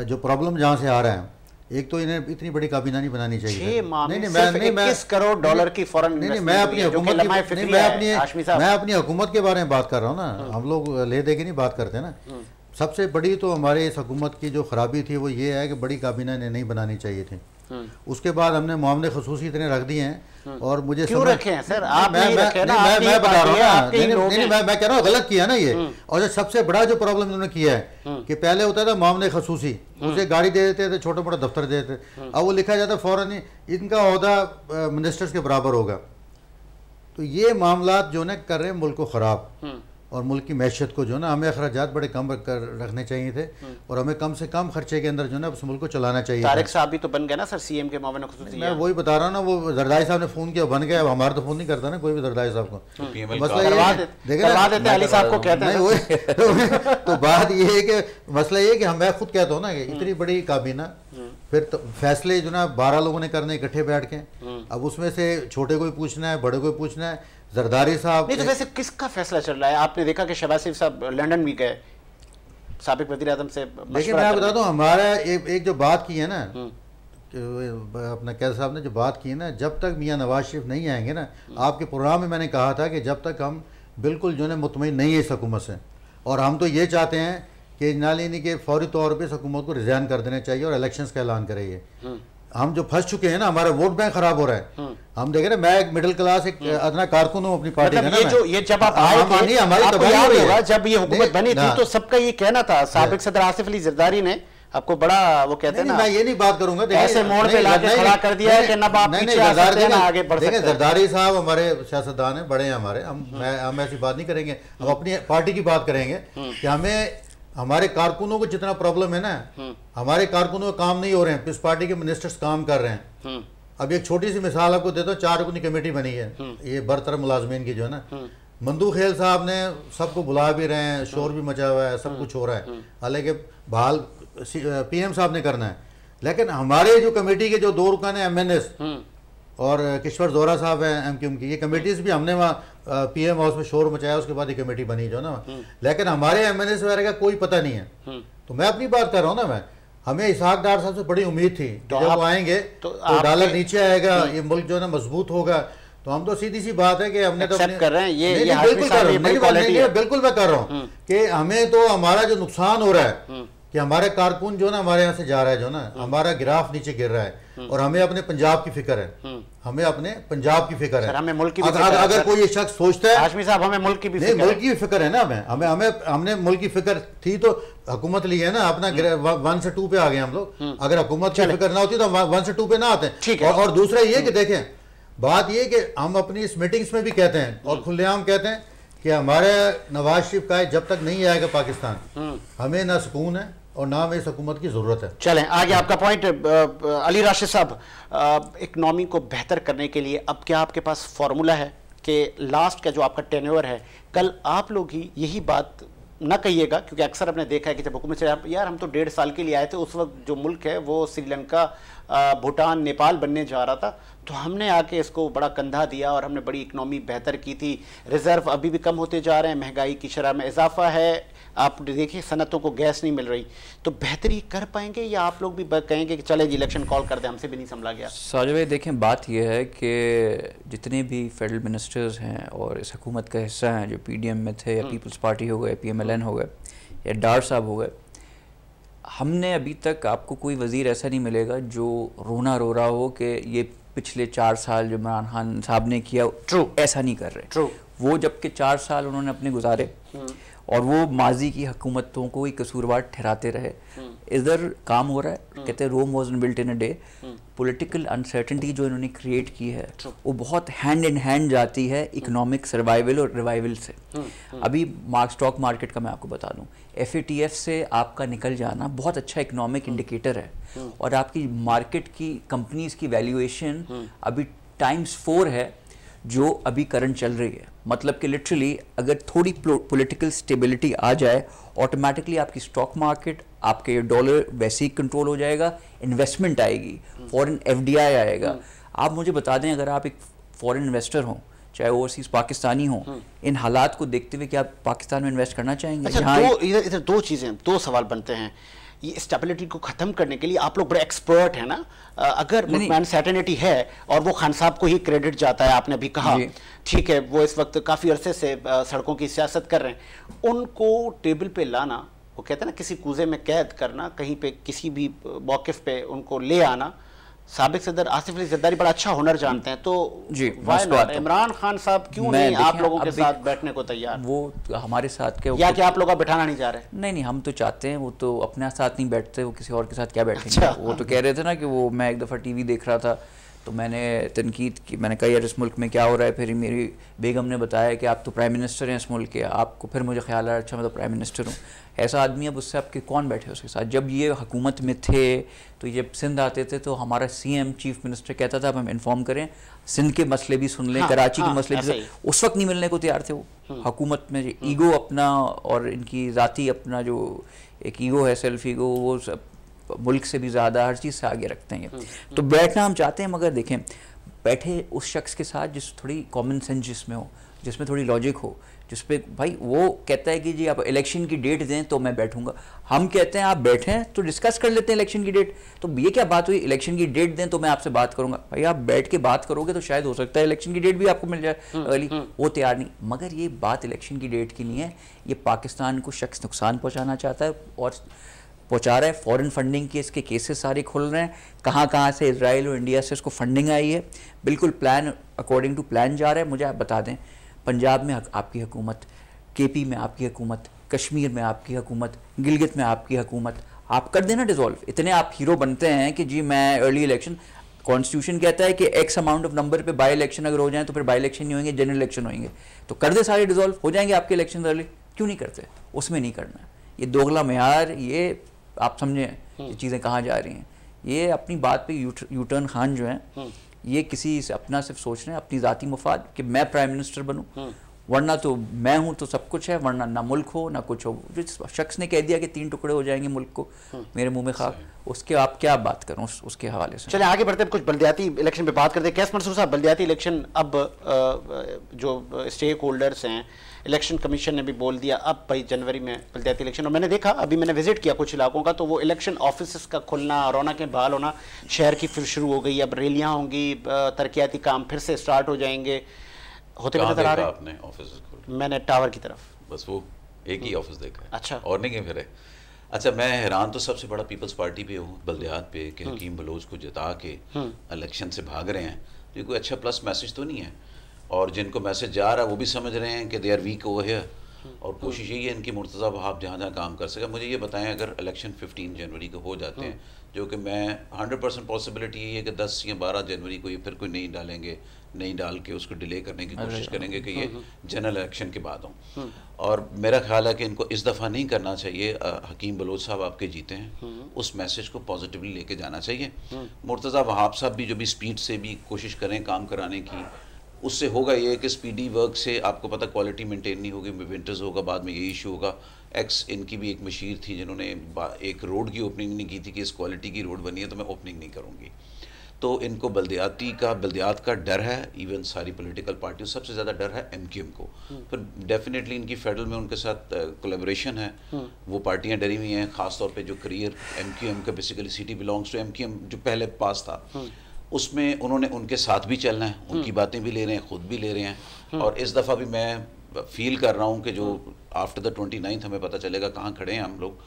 जो प्रॉब्लम जहाँ से आ रहा है एक तो इन्हें इतनी बड़ी काबीना नहीं बनानी चाहिए नहीं नहीं मैं नहीं मैं करोड़ डॉलर की फॉरेन नहीं नहीं मैं अपनी हुकूमत की नहीं मैं अपनी मैं अपनी हुकूमत के बारे में बात कर रहा हूँ ना हम्म। हम लोग ले दे के नहीं बात करते ना हम्म। सबसे बड़ी तो हमारे इस हुकूमत की जो ख़राबी थी वो ये है कि बड़ी काबीना इन्हें नहीं बनानी चाहिए थी हाँ। उसके बाद हमने मामले खसूसी इतने रख दिए हैं हाँ। और मुझे क्यों रखे हैं सर आप मैं नहीं नहीं, ना, मैं, मैं बता रहा हूँ नहीं नहीं मैं मैं कह रहा हूँ गलत किया ना ये हाँ। और जो सबसे बड़ा जो प्रॉब्लम इन्होंने किया है कि पहले होता था मामले खसूसी उसे गाड़ी दे देते थे छोटा मोटा दफ्तर दे देते अब वो लिखा जाता फ़ौरन ही इनका अहदा मिनिस्टर्स के बराबर होगा तो ये मामला जो ना कर रहे हैं मुल्क को ख़राब और मुल्क की मैशत को जो ना हमें अखराज बड़े कम कर रखने चाहिए थे हम्म। और हमें कम से कम खर्चे के अंदर जो ना उस मुल्क को चलाना चाहिए तारिक साहब भी तो बन गए ना सर सीएम के मामले मैं वही बता रहा हूँ ना वो जरदारी साहब ने फ़ोन किया बन गया अब हमारा तो फ़ोन नहीं करता ना कोई भी जरदारी साहब को मसला हम्म। तो बात ये है कि मसला ये है कि मैं खुद कहता हूँ ना कि इतनी हम्म। बड़ी काबीना फिर तो फैसले जो ना बारह लोगों ने करने इकट्ठे बैठ के अब उसमें से छोटे को भी पूछना है बड़े को भी पूछना है जरदारी साहब नहीं तो वैसे किसका फैसला चल रहा है आपने देखा कि शहबाज शरीफ साहब लंदन भी गए सबक वजी अजम से लेकिन मैं बता दूँ हमारा एक, एक जो बात की है ना हम्म। अपना कैद साहब ने जो बात की है ना जब तक मियाँ नवाज शरीफ नहीं आएंगे ना आपके प्रोग्राम में मैंने कहा था कि जब तक हम बिल्कुल जो है मुतमिन नहीं है इस हकूमत से और हम तो ये चाहते हैं कि नालिनी के फौरी तौर पर इस हकूमत को रिजाइन कर देना चाहिए और इलेक्शन का ऐलान करेंगे हम जो फंस चुके हैं ना हमारा वोट बैंक खराब हो रहा है हम्म। हम देख रहे मैं एक मिडिल क्लास एक हम्म। अदना कारकुन हूँ अपनी पार्टी मतलब ये जो ये जब आप हाँ, आए हाँ, थे आपको तो याद होगा जब ये हुकूमत बनी थी तो सबका ये कहना था सबक सदर आसिफ अली जरदारी ने आपको बड़ा वो कहते हैं मैं ये नहीं बात करूंगा ऐसे मोड़ पे लाके खड़ा कर दिया है कि ना आप पीछे आ सकते हैं आगे बढ़ सकते हैं जरदारी साहब हमारे सियासतदान हैं बड़े हैं हमारे हम हम्म। मैं हम ऐसी बात नहीं करेंगे हम अपनी पार्टी की बात करेंगे कि हमें हमारे कारकुनों को जितना प्रॉब्लम है ना हम्म। हमारे कारकुनों का काम नहीं हो रहे हैं पिस पार्टी के मिनिस्टर्स काम कर रहे हैं हम्म। अब एक छोटी सी मिसाल आपको देता हूँ चार रुकनी कमेटी बनी है हम्म। ये बरतर मुलाजमीन की जो है ना मंदू खेल साहब ने सबको बुला भी रहे हैं शोर भी मचा हुआ है सब कुछ हो रहा है हालांकि बहाल पीएम साहब ने करना है लेकिन हमारे जो कमेटी के जो दो रुकान है एम और किश्वर जोरा साहब हैं एम की ये कमेटीज़ भी हमने वहाँ पी एम हाउस में शोर मचाया उसके बाद ये कमेटी बनी जो ना हम्म। लेकिन हमारे एम एन एस वगैरह का कोई पता नहीं है हम्म। तो मैं अपनी बात कर रहा हूँ ना मैं हमें इसहाक डार साहब से बड़ी उम्मीद थी तो जब आप, आएंगे तो, तो डॉलर नीचे आएगा हम्म। ये मुल्क जो है ना मजबूत होगा तो हम तो सीधी सी बात है कि हमने तो कर रहे हैं ये, ये बिल्कुल कर रहा हूँ बिल्कुल मैं कर रहा हूँ कि हमें तो हमारा जो नुकसान हो रहा है कि हमारे कारकुन जो ना हमारे यहाँ से जा रहा है जो ना हाँ। हमारा ग्राफ नीचे गिर रहा है हाँ। और हमें अपने पंजाब की फिक्र है हाँ। हमें अपने पंजाब की फिक्र है हमें मुल्क की अगर, अगर, कोई ये शख्स सोचता है आशमी साहब हमें मुल्क की भी नहीं मुल्क की भी फिक्र है ना हमें हमें हमें हमने मुल्क की फिक्र थी तो हुकूमत ली है ना अपना वन से टू पे आ गए हम लोग अगर हुकूमत की फिक्र ना होती तो वन से टू पे ना आते और दूसरा ये कि देखें बात ये कि हम अपनी इस मीटिंग्स में भी कहते हैं और खुलेआम कहते हैं कि हमारे नवाज शरीफ का जब तक नहीं आएगा पाकिस्तान हमें ना सुकून है और ना इस हुकूमत की ज़रूरत है चलें आगे आपका पॉइंट अली राशिद साहब इकनॉमी को बेहतर करने के लिए अब क्या आपके पास फार्मूला है कि लास्ट का जो आपका टेन्योर है कल आप लोग ही यही बात ना कहिएगा क्योंकि अक्सर हमने देखा है कि जब हुकूमत से यार हम तो डेढ़ साल के लिए आए थे उस वक्त जो मुल्क है वो श्रीलंका भूटान नेपाल बनने जा रहा था तो हमने आके इसको बड़ा कंधा दिया और हमने बड़ी इकनॉमी बेहतर की थी रिज़र्व अभी भी कम होते जा रहे हैं महंगाई की शरह में इजाफा है आप देखिए सनतों को गैस नहीं मिल रही तो बेहतरी कर पाएंगे या आप लोग भी कहेंगे कि चले जी इलेक्शन कॉल कर दें हमसे भी नहीं संभला गया साजो भाई देखें बात यह है कि जितने भी फेडरल मिनिस्टर्स हैं और इस हकूमत का हिस्सा हैं जो पी डी एम में थे या पीपल्स हम्म। पार्टी हो गए पी एम एल एन हो गए या डार साहब हो गए हमने अभी तक आपको कोई वज़ीर ऐसा नहीं मिलेगा जो रोना रो रहा हो कि ये पिछले चार साल जो इमरान खान साहब ने किया ट्रू ऐसा नहीं कर रहे ट्रू वो जबकि चार साल उन्होंने अपने गुजारे हम्म। और वो माजी की हकूमतों को ही कसूरवार ठहराते रहे हम्म। इधर काम हो रहा है हम्म। कहते हैं Rome was built in a day political uncertainty जो इन्होंने क्रिएट की है वो बहुत हैंड इन हैंड जाती है इकोनॉमिक हम्म। सर्वाइवल और रिवाइवल से अभी मार्क स्टॉक मार्केट का मैं आपको बता दूं एफ से आपका निकल जाना बहुत अच्छा इकोनॉमिक इंडिकेटर है और आपकी मार्केट की कंपनीज की वैल्यूएशन अभी टाइम्स फोर है जो अभी करंट चल रही है मतलब कि लिटरली अगर थोड़ी पॉलिटिकल स्टेबिलिटी आ जाए ऑटोमेटिकली आपकी स्टॉक मार्केट आपके डॉलर वैसे ही कंट्रोल हो जाएगा इन्वेस्टमेंट आएगी फॉरेन हम्म। एफडीआई आएगा हम्म। आप मुझे बता दें अगर आप एक फॉरेन इन्वेस्टर हों चाहे ओवरसीज पाकिस्तानी हो हम्म। इन हालात को देखते हुए क्या आप पाकिस्तान में इन्वेस्ट करना चाहेंगे अच्छा, दो इधर इधर दो चीज़ें दो सवाल बनते हैं ये स्टेबिलिटी को खत्म करने के लिए आप लोग बड़े एक्सपर्ट हैं ना अगर अनसर्टेनिटी है और वो खान साहब को ही क्रेडिट जाता है आपने अभी कहा ठीक है वो इस वक्त काफ़ी अरसे से सड़कों की सियासत कर रहे हैं उनको टेबल पे लाना वो कहते हैं ना किसी कूजे में कैद करना कहीं पे किसी भी मौकफ पे उनको ले आना सबक सदर आसिफ अली जद्दारी बड़ा अच्छा हुनर जानते हैं तो जी तो। इमरान खान साहब क्यों नहीं आप लोगों के साथ बैठने को तैयार वो हमारे साथ के या तो, क्या आप लोग बैठाना नहीं चाह रहे नहीं नहीं हम तो चाहते हैं वो तो अपने साथ नहीं बैठते वो किसी और के साथ क्या बैठे अच्छा, वो तो कह रहे थे ना कि वो मैं एक दफ़ा टीवी देख रहा था तो मैंने तनकीद की मैंने कहा यार इस मुल्क में क्या हो रहा है फिर मेरी बेगम ने बताया कि आप तो प्राइम मिनिस्टर हैं इस मुल्क के आपको फिर मुझे ख्याल आया अच्छा मैं तो प्राइम मिनिस्टर हूँ ऐसा आदमी अब उससे आपके कौन बैठे उसके साथ जब ये हुकूमत में थे तो जब सिंध आते थे तो हमारा सीएम चीफ मिनिस्टर कहता था अब हम इन्फॉर्म करें सिंध के मसले भी सुन लें हाँ, कराची हाँ, के मसले भी उस वक्त नहीं मिलने को तैयार थे वो हकूमत हम्म। में हम्म। ईगो अपना और इनकी ज़ाती अपना जो एक ईगो है सेल्फ ईगो वो सब मुल्क से भी ज़्यादा हर चीज़ से आगे रखते हैं हम्म, हम्म। तो बैठना हम चाहते हैं मगर देखें बैठे उस शख्स के साथ जिस थोड़ी कॉमन सेंस जिसमें हो जिसमें थोड़ी लॉजिक हो जिस पर भाई वो कहता है कि जी आप इलेक्शन की डेट दें तो मैं बैठूंगा हम कहते हैं आप बैठें तो डिस्कस कर लेते हैं इलेक्शन की डेट तो ये क्या बात हुई इलेक्शन की डेट दें तो मैं आपसे बात करूंगा भाई आप बैठ के बात करोगे तो शायद हो सकता है इलेक्शन की डेट भी आपको मिल जाए अगली हम्म, वो तैयार नहीं मगर ये बात इलेक्शन की डेट की नहीं है ये पाकिस्तान को शख्स नुकसान पहुँचाना चाहता है और पहुंचा रहे हैं फॉरेन फंडिंग के इसके केसेस सारे खुल रहे हैं कहाँ कहाँ से इसराइल और इंडिया से इसको फंडिंग आई है बिल्कुल प्लान अकॉर्डिंग टू प्लान जा रहा है मुझे आप बता दें पंजाब में आपकी हुकूमत पी में आपकी हुकूमत कश्मीर में आपकी हुकूमत गिलगित में आपकी हुकूमत आप कर देना डिज़ोल्व इतने आप हीरो बनते हैं कि जी मैं अर्ली इलेक्शन कॉन्स्टिट्यूशन कहता है कि एक्स अमाउंट ऑफ नंबर पे बाई इलेक्शन अगर हो जाए तो फिर बाई इलेक्शन नहीं होंगे जनरल इलेक्शन होंगे तो कर दे सारे डिज़ोल्व हो जाएंगे आपके इलेक्शन अर्ली क्यों नहीं करते उसमें नहीं करना ये दोगला मैार ये आप समझें ये हम्म। चीज़ें कहाँ जा रही हैं ये अपनी बात पे यूटर्न खान जो है हम्म। ये किसी से अपना सिर्फ सोच रहे हैं अपनी ज़ाती मफाद कि मैं प्राइम मिनिस्टर बनूँ वरना तो मैं हूँ तो सब कुछ है वरना ना मुल्क हो ना कुछ हो जिस शख्स ने कह दिया कि तीन टुकड़े हो जाएंगे मुल्क को हम्म। मेरे मुंह में खाक उसके आप क्या बात करूँ उस, उसके हवाले से चले आगे बढ़ते हैं कुछ बल्दियाती इलेक्शन पे बात करते हैं कैस मंसूर साहब बल्दियाती इलेक्शन अब जो स्टेक होल्डर्स हैं इलेक्शन कमीशन ने भी बोल दिया अब भाई जनवरी में पंचायती इलेक्शन और मैंने देखा अभी मैंने विजिट किया कुछ इलाकों का तो वो इलेक्शन ऑफिस का खुलना रौनक बहाल होना शहर की फिर शुरू हो गई अब रैलियाँ होंगी तरक्याती काम फिर से स्टार्ट हो जाएंगे होते नजर आ रहे हैं मैंने टावर की तरफ बस वो एक ही ऑफिस हम्म। देखा है अच्छा और नहीं फिर अच्छा मैं हैरान तो सबसे बड़ा पीपल्स पार्टी पे हूँ बल्दियात पे कि हम्म। हकीम बलोच को जिता के इलेक्शन हम्म। से भाग रहे हैं तो ये कोई अच्छा प्लस मैसेज तो नहीं है और जिनको मैसेज जा रहा है वो भी समझ रहे हैं कि they are weak over here और कोशिश यही है इनकी मुर्तज़ा भाव जहाँ जहाँ काम कर सके मुझे ये बताएं अगर इलेक्शन 15 जनवरी को हो जाते हैं जो कि मैं 100 परसेंट पॉसिबिलिटी यही है कि 10 या 12 जनवरी को ये फिर कोई नहीं डालेंगे नहीं डाल के उसको डिले करने की कोशिश करेंगे कि ये जनरल हम्म, इलेक्शन हम्म। के बाद हों हम्म। और मेरा ख्याल है कि इनको इस दफ़ा नहीं करना चाहिए हकीम बलोच साहब आपके जीते हैं उस मैसेज को पॉजिटिवली लेके जाना चाहिए मुर्तज़ा वहाब साहब भी जो भी स्पीड से भी कोशिश करें काम कराने की उससे होगा ये कि स्पीडी वर्क से आपको पता क्वालिटी मेंटेन नहीं होगी विंटर्स होगा बाद में ये इशू होगा एक्स इनकी भी एक मशीर थी जिन्होंने एक रोड की ओपनिंग नहीं की थी कि इस क्वालिटी की रोड बनी है तो मैं ओपनिंग नहीं करूँगी तो इनको बल्दियाती का बल्दियात का डर है इवन सारी पोलिटिकल पार्टियों सबसे ज़्यादा डर है एम क्यू एम को फिर हम्म। डेफिनेटली इनकी फेडरल में उनके साथ कोलेबोरेशन है हम्म। वो पार्टियां डरी हुई हैं खासतौर पर जो करियर एम क्यू एम का basically city belongs to M Q M जो पहले पास था हम्म। उसमें उन्होंने उनके साथ भी चलना है उनकी हम्म। बातें भी ले रहे हैं खुद भी ले रहे हैं हम्म। और इस दफ़ा भी मैं फील कर रहा हूँ कि जो आफ्टर द ट्वेंटी नाइन्थ हमें पता चलेगा कहाँ खड़े हैं हम लोग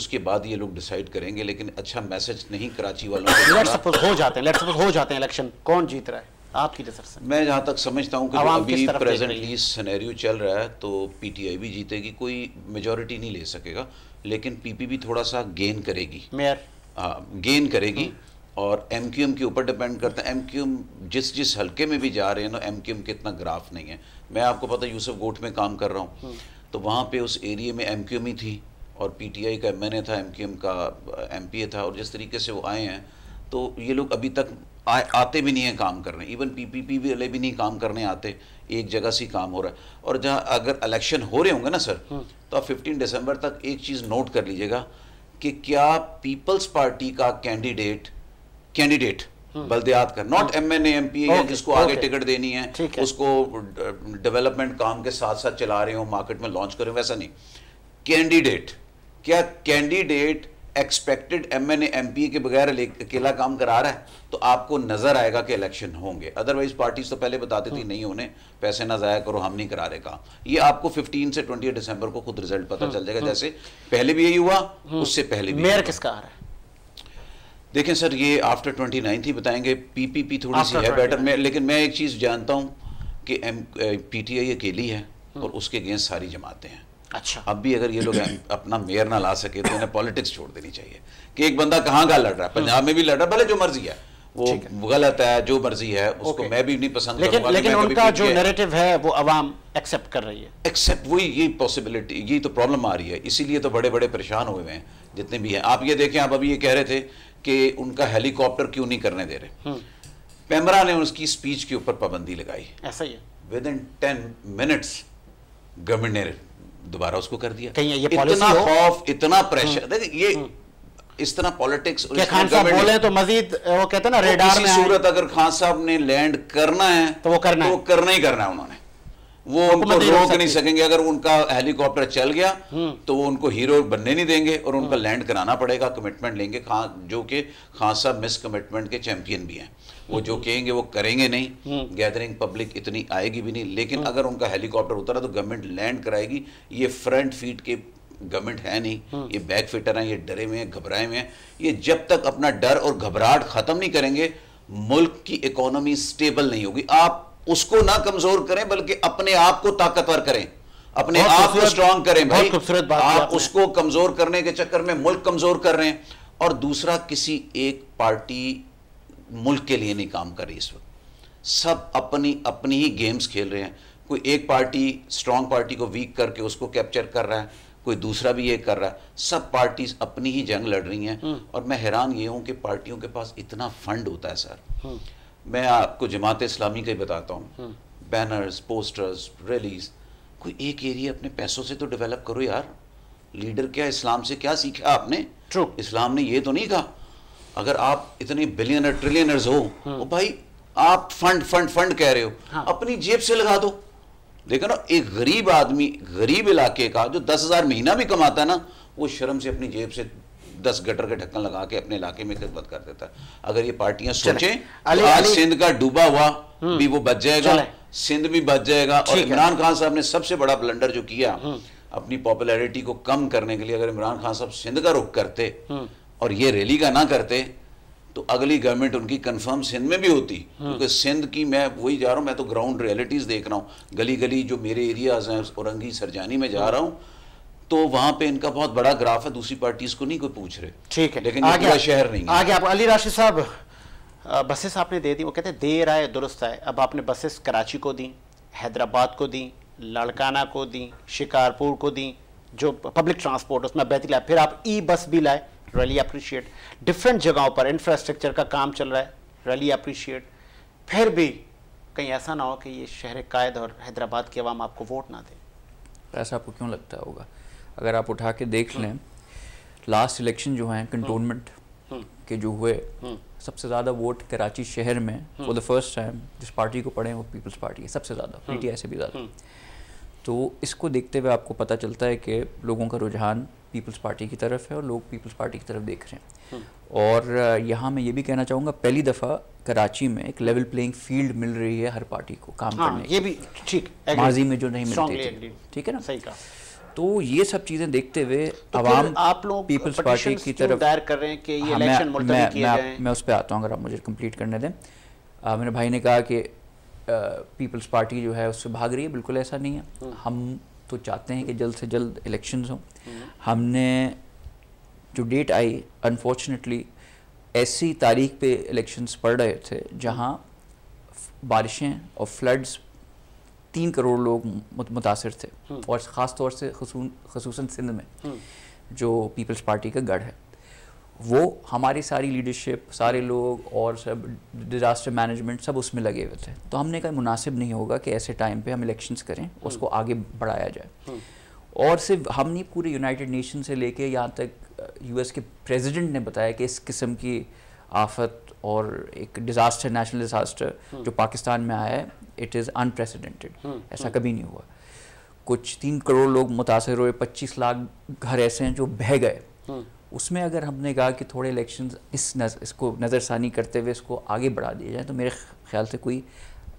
उसके बाद ये लोग डिसाइड करेंगे लेकिन अच्छा मैसेज नहीं कराची वालों को हो जाते हैं लेट्स सपोज हो जाते हैं इलेक्शन कौन जीत रहा है आपकी नजर से मैं जहाँ तक समझता हूँ कि अभी प्रेजेंटली सिनेरियो चल रहा है तो पीटीआई भी जीतेगी कोई मेजोरिटी नहीं ले सकेगा लेकिन पीपी भी थोड़ा सा गेन करेगी मेयर गेन हाँ, करेगी हम्म। और एम क्यू एम के ऊपर डिपेंड करता है एम क्यू एम जिस जिस हल्के में भी जा रहे हैं ना एम क्यू एम इतना ग्राफ नहीं है मैं आपको पता यूसुफ गोठ में काम कर रहा हूँ हम्म। तो वहाँ पे उस एरिए में एम क्यू एम ही थी और पी टी आई का एम एन ए था एम क्यू एम का एम पी ए था और जिस तरीके से वो आए हैं तो ये लोग अभी तक आ, आते भी नहीं हैं काम करने इवन पी पी पी वाले भी नहीं काम करने आते एक जगह से काम हो रहा है और जहाँ अगर इलेक्शन हो रहे होंगे ना सर हम्म। तो आप फिफ्टीन दिसंबर तक एक चीज़ नोट कर लीजिएगा कि क्या पीपल्स पार्टी का कैंडिडेट कैंडिडेट बल्दियात का not M N M P जिसको आगे टिकट देनी है उसको डेवलपमेंट uh, काम के साथ साथ चला रहे हो मार्केट में लॉन्च करें वैसा नहीं कैंडिडेट क्या candidate expected M N M P के बगैर अकेला काम करा रहा है तो आपको नजर आएगा कि इलेक्शन होंगे अदरवाइज पार्टीज तो पहले बताती थी hmm. नहीं होने पैसे ना जाया करो हम नहीं करा रहे काम ये आपको 15 से 20 दिसंबर को खुद रिजल्ट पता hmm. चल जाएगा hmm. जैसे पहले भी यही हुआ उससे पहले भी मेयर किसका आ रहा है देखें सर ये आफ्टर ट्वेंटी नाइन्थ ही बताएंगे पीपीपी थोड़ी सी है बेटर मैं लेकिन मैं एक चीज़ जानता हूँ कि एम पी टी आई अकेली है हम्म। और उसके अगेंस्ट सारी जमातें हैं अच्छा अब भी अगर ये लोग अपना मेयर ना ला सके तो इन्हें पॉलिटिक्स छोड़ देनी चाहिए कि एक बंदा कहाँ का लड़ रहा है हम्म। पंजाब में भी लड़ रहा है भले जो मर्जी है वो है। गलत है जो मर्जी है उसको मैं भी नहीं पसंद लेकिन लेकिन उनका जो नैरेटिव है वो आवाम एक्सेप्ट कर रही है एक्सेप्ट वही ये पॉसिबिलिटी ये तो प्रॉब्लम आ रही है इसीलिए तो बड़े बड़े परेशान हुए हैं जितने भी हैं आप ये देखें आप अभी ये कह रहे थे कि उनका हेलीकॉप्टर क्यों नहीं करने दे रहे हम्म। पैमरा ने उसकी स्पीच के ऊपर पाबंदी लगाई ऐसा ही within ten minutes government ने दोबारा उसको कर दिया कहीं ये इतना खौफ इतना प्रेशर हम्म। देखिए ये हम्म। इस तरह पॉलिटिक्स और खान साहब बोले तो मजीद वो कहते हैं ना रेडार तो में सूरत अगर खान साहब ने लैंड करना है तो वो करना तो वो करना ही करना है उन्होंने वो उनको तो रोक नहीं सकेंगे अगर उनका हेलीकॉप्टर चल गया हम्म। तो वो उनको हीरो बनने नहीं देंगे और उनका हम्म। लैंड कराना पड़ेगा कमिटमेंट लेंगे खान जो कि खान साहब मिस कमिटमेंट के चैंपियन भी हैं वो जो कहेंगे वो करेंगे नहीं गैदरिंग हम्म। पब्लिक इतनी आएगी भी नहीं लेकिन अगर उनका हेलीकॉप्टर उतरा तो गवर्नमेंट लैंड कराएगी ये फ्रंट फीट के गवर्नमेंट है नहीं ये बैक फिटर हैं ये डरे हुए हैं घबराए हुए हैं ये जब तक अपना डर और घबराहट ख़त्म नहीं करेंगे मुल्क की इकोनॉमी स्टेबल नहीं होगी आप उसको ना कमजोर करें बल्कि अपने आप को ताकतवर करें अपने आप को स्ट्रांग करें भाई खूबसूरत बात आप उसको कमजोर करने के चक्कर में मुल्क कमजोर कर रहे हैं और दूसरा किसी एक पार्टी मुल्क के लिए नहीं काम कर रही इस वक्त सब अपनी अपनी ही गेम्स खेल रहे हैं कोई एक पार्टी स्ट्रांग पार्टी को वीक करके उसको कैप्चर कर रहा है कोई दूसरा भी ये कर रहा है सब पार्टीज अपनी ही जंग लड़ रही हैं हम्म। और मैं हैरान ये हूं कि पार्टियों के पास इतना फंड होता है सर मैं आपको जमात इस्लामी का ही बताता हूँ बैनर्स पोस्टर्स रैलीज कोई एक एरिया अपने पैसों से तो डेवलप करो यार लीडर क्या इस्लाम से क्या सीखा आपने ट्रू इस्लाम ने ये तो नहीं कहा अगर आप इतने बिलियनर ट्रिलियनर्स हो हम्म। तो भाई आप फंड फंड फंड कह रहे हो हाँ। अपनी जेब से लगा दो देखो ना एक गरीब आदमी गरीब इलाके का जो दस हजार महीना भी कमाता है ना वो शर्म से अपनी जेब से दस गटर के ढक्कन लगा के अपने इलाके में खिदमत कर देता है अगर ये पार्टियां सोचें तो आज सिंध का डूबा हुआ हम्म। भी वो बच जाएगा सिंध भी बच जाएगा और इमरान खान साहब ने सबसे बड़ा ब्लंडर जो किया हम्म। अपनी पॉपुलैरिटी को कम करने के लिए अगर इमरान खान साहब सिंध का रुख करते हम्म। और ये रैली का ना करते तो अगली गवर्नमेंट उनकी कंफर्म सिंध में भी होती क्योंकि सिंध की मैं वही जा रहा हूँ मैं तो ग्राउंड रियलिटीज़ देख रहा हूँ गली गली जो मेरे एरियाज हैं औरंगी सरजानी में जा रहा हूँ तो वहां पे इनका बहुत बड़ा ग्राफ है दूसरी पार्टीज को नहीं कोई पूछ रहे ठीक है लेकिन आगे शहर नहीं आगे आप अली राशि साहब बसेस आपने दे दी वो कहते हैं देर आए दुरुस्त आए अब आपने बसेस कराची को दी हैदराबाद को दी लड़काना को दी शिकारपुर को दी जो पब्लिक ट्रांसपोर्ट उसमें बेहतरी लाए फिर आप ई बस भी लाए रैली अप्रिशिएट डिफरेंट जगहों पर इंफ्रास्ट्रक्चर का काम चल रहा है रैली अप्रिशिएट फिर भी कहीं ऐसा ना हो कि ये शहर कायद और हैदराबाद के अवाम आपको वोट ना दें ऐसा आपको क्यों लगता होगा अगर आप उठा के देख लें लास्ट इलेक्शन जो हैं कंटोनमेंट के जो हुए सबसे ज़्यादा वोट कराची शहर में फॉर द फर्स्ट टाइम जिस पार्टी को पढ़े वो पीपल्स पार्टी है सबसे ज़्यादा पीटीआई से भी ज़्यादा तो इसको देखते हुए आपको पता चलता है कि लोगों का रुझान पीपल्स पार्टी की तरफ है और लोग पीपल्स पार्टी की तरफ देख रहे हैं और यहाँ मैं ये भी कहना चाहूँगा पहली दफ़ा कराची में एक लेवल प्लेइंग फील्ड मिल रही है हर पार्टी को काम हाँ, करने ये भी ठीक माजी में जो नहीं मिलती थी ठीक है ना सही कहा तो ये सब चीजें देखते हुए तो आप लोग पीपल्स पार्टी की तरफ दायर कर रहे हैं कि ये इलेक्शन हाँ, मैं, मैं, मैं, मैं उस पर आता हूँ अगर आप मुझे कंप्लीट करने दें मेरे भाई ने कहा कि पीपल्स पार्टी जो है उससे भाग रही है बिल्कुल ऐसा नहीं है हम्म। हम तो चाहते हैं कि जल्द से जल्द इलेक्शन हों हम्म। हमने जो डेट आई अनफॉर्चुनेटली ऐसी तारीख पे इलेक्शंस पड़ रहे थे जहाँ बारिशें और फ्लड्स तीन करोड़ लोग मुतासर थे हम्म। और ख़ास तौर से खसूस सिंध में हम्म। जो पीपल्स पार्टी का गढ़ है वो हमारी सारी लीडरशिप सारे लोग और सब डिज़ास्टर मैनेजमेंट सब उसमें लगे हुए थे तो हमने कहा मुनासिब नहीं होगा कि ऐसे टाइम पे हम इलेक्शंस करें हम्म। उसको आगे बढ़ाया जाए और सिर्फ हम नहीं पूरे यूनाइटेड नेशन से लेके यहाँ तक यूएस के प्रेसिडेंट ने बताया कि इस किस्म की आफत और एक डिज़ास्टर नेशनल डिज़ास्टर जो पाकिस्तान में आया है इट इज़ अनप्रेसिडेंटेड ऐसा hmm. कभी नहीं हुआ कुछ तीन करोड़ लोग मुतासर हुए पच्चीस लाख घर ऐसे हैं जो बह गए hmm. उसमें अगर हमने कहा कि थोड़े इलेक्शन इस नज, इसको नज़रसानी करते हुए इसको आगे बढ़ा दिया जाए तो मेरे ख्याल से कोई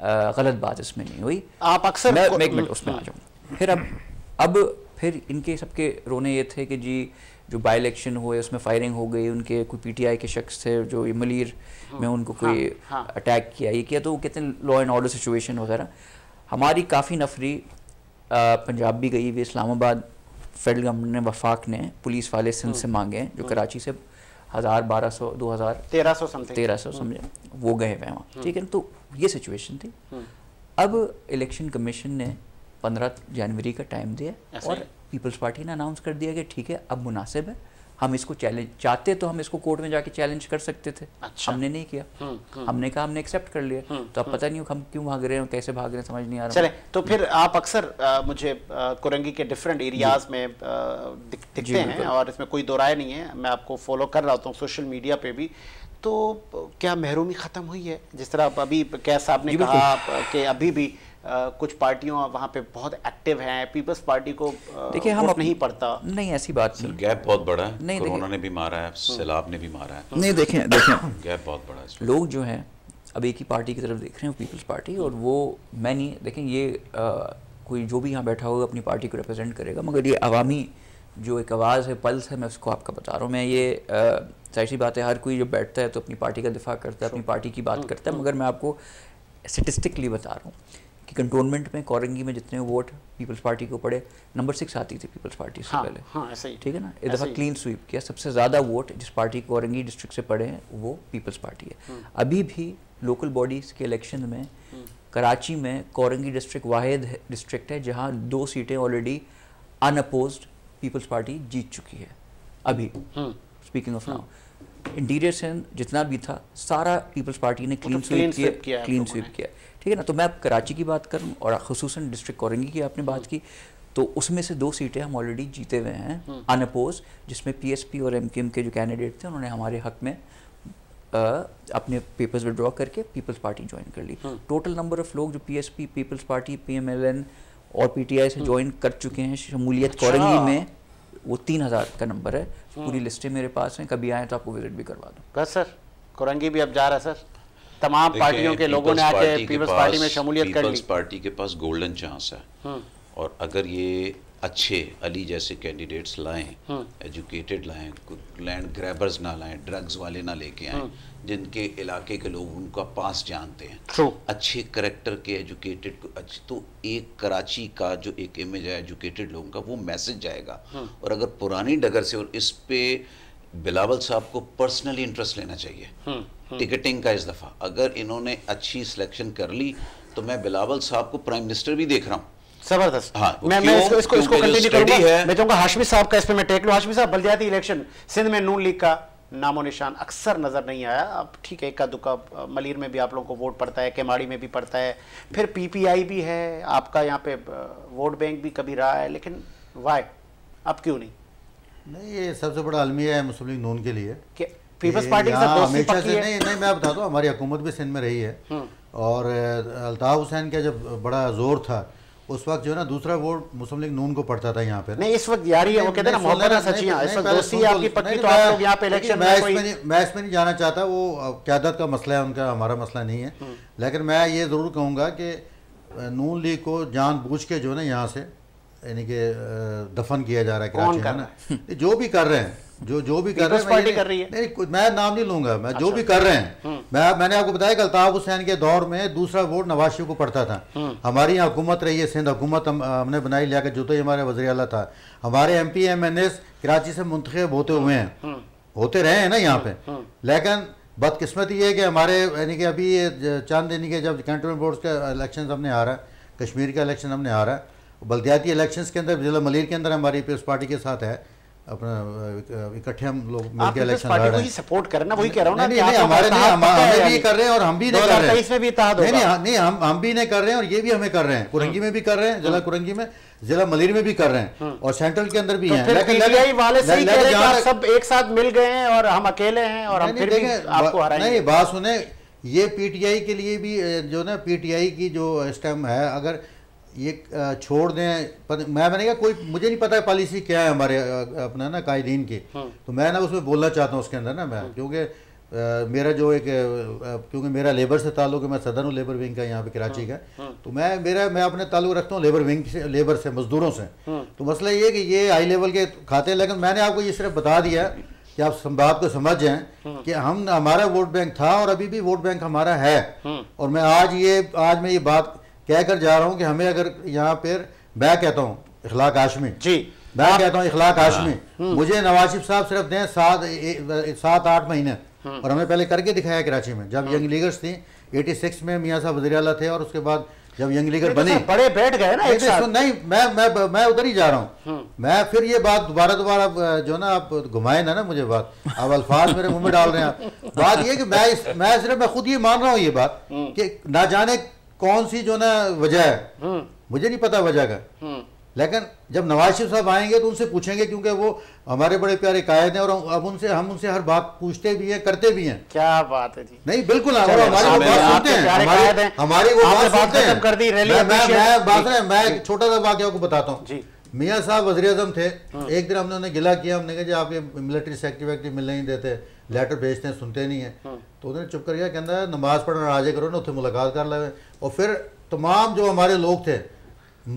आ, गलत बात इसमें नहीं हुई आप अक्सर मैं एक मिनट हम्म। उसमें आ जाऊँ फिर अब अब फिर इनके सबके रोने ये थे कि जी जो बाई इलेक्शन हुए उसमें फायरिंग हो गई उनके कोई पीटीआई के शख्स थे जो मलिर में हाँ, उनको कोई हाँ, हाँ. अटैक किया ये किया तो वो कितने लॉ एंड ऑर्डर सिचुएशन वगैरह हमारी काफ़ी नफरी पंजाब भी गई हुई इस्लामाबाद फेडरल गवर्नमेंट ने वफाक ने पुलिस वाले सिंध से हम्म। मांगे हैं जो हम्म। कराची से हज़ार बारह सौ दो हज़ार तेरह सौ तेरह सौ हम्म। समझे वो गए हुए वहाँ ठीक है तो ये सिचुएशन थी अब इलेक्शन कमीशन ने पंद्रह जनवरी का टाइम दिया और पीपल्स पार्टी ने अनाउंस कर दिया कि ठीक है अब मुनासिब है हम इसको चैलेंज चाहते तो हम इसको कोर्ट में जाके चैलेंज कर सकते थे अच्छा। हमने नहीं किया हुँ, हम्म, हुँ, हम्म। हमने कहा हमने एक्सेप्ट कर लिया हम्म, तो अब पता नहीं हम क्यों भाग रहे हैं कैसे भाग रहे हैं समझ नहीं आ रहा चले तो फिर आप अक्सर मुझे कुरंगी के डिफरेंट एरियाज में दिखते हैं और इसमें कोई दो राय नहीं है मैं आपको फॉलो कर रहा हूँ सोशल मीडिया पर भी तो क्या महरूमी ख़त्म हुई है जिस तरह आप अभी कैस साहब ने कहा कि अभी भी कुछ पार्टियों वहाँ पे बहुत एक्टिव हैं पीपल्स पार्टी को देखिए हम नहीं पड़ता नहीं ऐसी बात नहीं गैप बहुत बड़ा है नहीं कोरोना ने भी मारा है सैलाब ने भी मारा है नहीं देखें देखें गैप बहुत बड़ा है लोग जो हैं अब एक ही पार्टी की तरफ देख रहे हैं पीपल्स पार्टी और वो मैं नहीं देखें ये कोई जो भी यहाँ बैठा होगा अपनी पार्टी को रिप्रेजेंट करेगा मगर ये अवामी जो एक आवाज़ है पल्स है मैं उसको आपका बता रहा हूँ मैं ये जाहिर सी बात है हर कोई जब बैठता है तो अपनी पार्टी का दिफा करता है अपनी पार्टी की बात हम्म, करता है हम्म। मगर मैं आपको स्टिस्टिकली बता रहा हूँ कि कंटोनमेंट में कोरंगी में जितने वोट पीपल्स पार्टी को पड़े नंबर सिक्स आती थी पीपल्स पार्टी से हाँ, पहले हाँ, ऐसे ही ठीक है ना एक दफ़ा क्लीन स्वीप किया सबसे ज़्यादा वोट जिस पार्टी को औरंगी डिस्ट्रिक्ट से पड़े हैं वो पीपल्स पार्टी है हम्म। अभी भी लोकल बॉडीज़ के इलेक्शन में हम्म। कराची में कोरंगी डिस्ट्रिक्ट वाहिद डिस्ट्रिक्ट है जहाँ दो सीटें ऑलरेडी अनअपोज पीपल्स पार्टी जीत चुकी है अभी स्पीकिंग ऑफ नाउ इंटीरियर जितना भी था सारा पीपल्स पार्टी ने क्लीन स्वीप तो किया क्लीन स्वीप किया ठीक है ना तो मैं अब कराची की बात करूँ और खसूस डिस्ट्रिक्ट कोरंगी की आपने बात हम्म। की तो उसमें से दो सीटें हम ऑलरेडी जीते हुए हैं अनपोज हम्म। जिसमें पीएसपी और एमकेएम के जो कैंडिडेट थे उन्होंने हमारे हक में आ, अपने पेपर्स विड्रॉ करके पीपल्स पार्टी ज्वाइन कर ली टोटल नंबर ऑफ लोग जो पीएसपी पीपल्स पार्टी पीएमएलएन और पीटीआई से ज्वाइन हम्म। कर चुके हैं शमूलियत अच्छा। में वो तीन हज़ार का नंबर है हम्म। पूरी लिस्टें मेरे पास हैं कभी आए तो आपको विजिट भी करवा दूँ बस सर कुरंगी भी अब जा रहा है सर तमाम पार्टियों के लोगों ने आके पीपल्स पार्टी में शमूलियत कर ली पार्टी के पास गोल्डन चांस है हम्म। और अगर ये अच्छे अली जैसे कैंडिडेट्स लाएं एजुकेटेड हम्म। लाएं लैंड ग्रैबर्स ना लाएं ड्रग्स वाले ना लेके आए हम्म। जिनके इलाके के लोग उनका पास जानते हैं अच्छे करेक्टर के एजुकेटेड अच्छे तो एक कराची का जो एक इमेज है एजुकेटेड लोगों का वो मैसेज जाएगा हम्म। और अगर पुरानी डगर से और इस पे बिलावल साहब को पर्सनली इंटरेस्ट लेना चाहिए टिकटिंग का इस दफ़ा अगर इन्होंने अच्छी सिलेक्शन कर ली तो मैं बिलावल साहब को प्राइम मिनिस्टर भी देख रहा हूँ जबरदस्त हाँ, मैं मैं इसको इसको, कंटिन्यू करूंगा मैं चाहूंगा हाशमी साहब का इस पे मैं टेक हाशमी साहब बलदियाती इलेक्शन सिंध में नून लीग का नामो निशान अक्सर नज़र नहीं आया अब ठीक है इक्का दुक्का मलिर में भी आप लोगों को वोट पड़ता है केमाड़ी में भी पड़ता है फिर पीपीआई भी है आपका यहाँ पे वोट बैंक भी कभी रहा है लेकिन वाई अब क्यों नहीं नहीं ये सबसे बड़ा अलमिया है मुस्लिम लीग नून के लिए पीपल्स पार्टी हमेशा से नहीं नहीं मैं बता हूँ हमारी हुकूमत भी सिंध में रही है हम्म। और अल्ताफ़ हुसैन का जब बड़ा जोर था उस वक्त जो है ना दूसरा वोट मुस्लिम लीग नून को पड़ता था यहाँ पे नहीं इस वक्त यार वो कहते मोहब्बत इस वक्त दोस्ती तो, आपकी पक्की तो आप लोग यहाँ पे इलेक्शन मैं इसमें मैं इसमें नहीं जाना चाहता वो क्यादत का मसला है उनका हमारा मसला नहीं है हम्म। लेकिन मैं ये ज़रूर कहूँगा कि नून लीग को बूझ के जो है ना यहाँ से यानी कि दफन किया जा रहा है कराची में ना जो भी कर रहे हैं जो जो भी कर रहे हैं नहीं मैं नाम नहीं लूंगा मैं जो अच्छा। भी कर रहे हैं हम्म। मैं मैंने आपको बताया कि अल्ताफ हुसैन के दौर में दूसरा वोट नवाशियों को पड़ता था हम्म। हमारी यहाँ हुकूमत रही है सिंध हुकूमत हम, हमने बनाई लिया के जो तो हमारे वजी अला था हमारे M P M N S Karachi से मुंतब होते हुए हैं हम्म। होते रहे हैं ना यहाँ पे हम्म। लेकिन बदकस्मत ये है कि हमारे यानी कि अभी चांद यानी कि जब कैंटोनमेंट बोर्ड का इलेक्शन हमने हारा कश्मीर का इलेक्शन हमने हारा बल्दियाती इलेक्शन के अंदर जिला मलिर के अंदर हमारी पीपल्स पार्टी के साथ है अपना इकट्ठे हम लोग मिलकर इलेक्शन लड़ रहे हैं सपोर्ट करना वही कह रहा हूँ ना नहीं, नहीं, हमारे नहीं हम हमें भी कर रहे हैं और हम भी नहीं कर रहे हैं भी इतना नहीं नहीं नहीं हम हम भी नहीं कर रहे हैं और ये भी हमें कर रहे हैं कुरंगी में भी कर रहे हैं जिला हम्म। कुरंगी में जिला मलिर में भी कर रहे हैं हम्म। और सेंट्रल के अंदर भी तो हैं लेकिन वाले से सब एक साथ मिल गए हैं और हम अकेले हैं और हम फिर आपको हराएंगे नहीं बात सुने ये पीटीआई के लिए भी जो ना पीटीआई की जो स्टेम है अगर ये छोड़ दें मैं मैंने कहा कोई मुझे नहीं पता है पॉलिसी क्या है हमारे अपना ना कायदीन की हाँ। तो मैं ना उसमें बोलना चाहता हूँ उसके अंदर ना मैं हाँ। क्योंकि मेरा जो एक क्योंकि मेरा लेबर से ताल्लुक है मैं सदर हूँ लेबर विंग का यहाँ पे कराची हाँ, का हाँ, तो मैं मेरा मैं अपने ताल्लुक रखता हूँ लेबर विंग से लेबर से मज़दूरों से हाँ। तो मसला ये कि ये हाई लेवल के खाते हैं लेकिन मैंने आपको ये सिर्फ बता दिया कि आप आपको समझ जाए हाँ। कि हम हमारा वोट बैंक था और अभी भी वोट बैंक हमारा है हाँ। और मैं आज ये आज मैं ये बात कहकर जा रहा हूँ कि हमें अगर यहाँ पर मैं कहता हूँ इखलाक आशमी जी मैं कहता हूँ इखलाक आशमी हाँ। हम्म। मुझे नवाजिफ साहब सिर्फ दें सात सात आठ महीने हम्म। और हमें पहले करके दिखाया कराची में जब हम्म। यंग लीगर्स थी एटी सिक्स में मियाँ साहब वजी थे और उसके बाद जब यंग लीगर बने बड़े बैठ गए ना एक साथ। नहीं मैं मैं मैं उधर ही जा रहा हूँ मैं फिर ये बात दोबारा दोबारा जो ना आप घुमाए ना ना मुझे बात अब अल्फाज मेरे मुंह में डाल रहे हैं आप बात ये कि मैं मैं सिर्फ मैं खुद ये मान रहा हूँ ये बात कि ना जाने कौन सी जो ना वजह है हम्म। मुझे नहीं पता वजह का हम्म। लेकिन जब नवाज शरीफ साहब आएंगे तो उनसे पूछेंगे क्योंकि वो हमारे बड़े प्यारे कायद हैं और अब उनसे हम उनसे हर बात पूछते भी हैं करते भी हैं क्या बात है जी नहीं बिल्कुल हमारी बात सुनते हैं हमारी वो बात सुनते हैं मैं एक छोटा सा वाक्य आपको बताता हूँ मियाँ साहब वजी थे हम्म। एक दिन हमने उन्हें गिला किया हमने कहा जी ये मिलिट्री सेक्रेटरी मिलने नहीं देते लैटर भेजते हैं सुनते नहीं है हाँ। तो उन्होंने चुप कर गया कहना नमाज पढ़ने राजे करो ना उत्थे मुलाकात कर लेवे और फिर तमाम जो हमारे लोग थे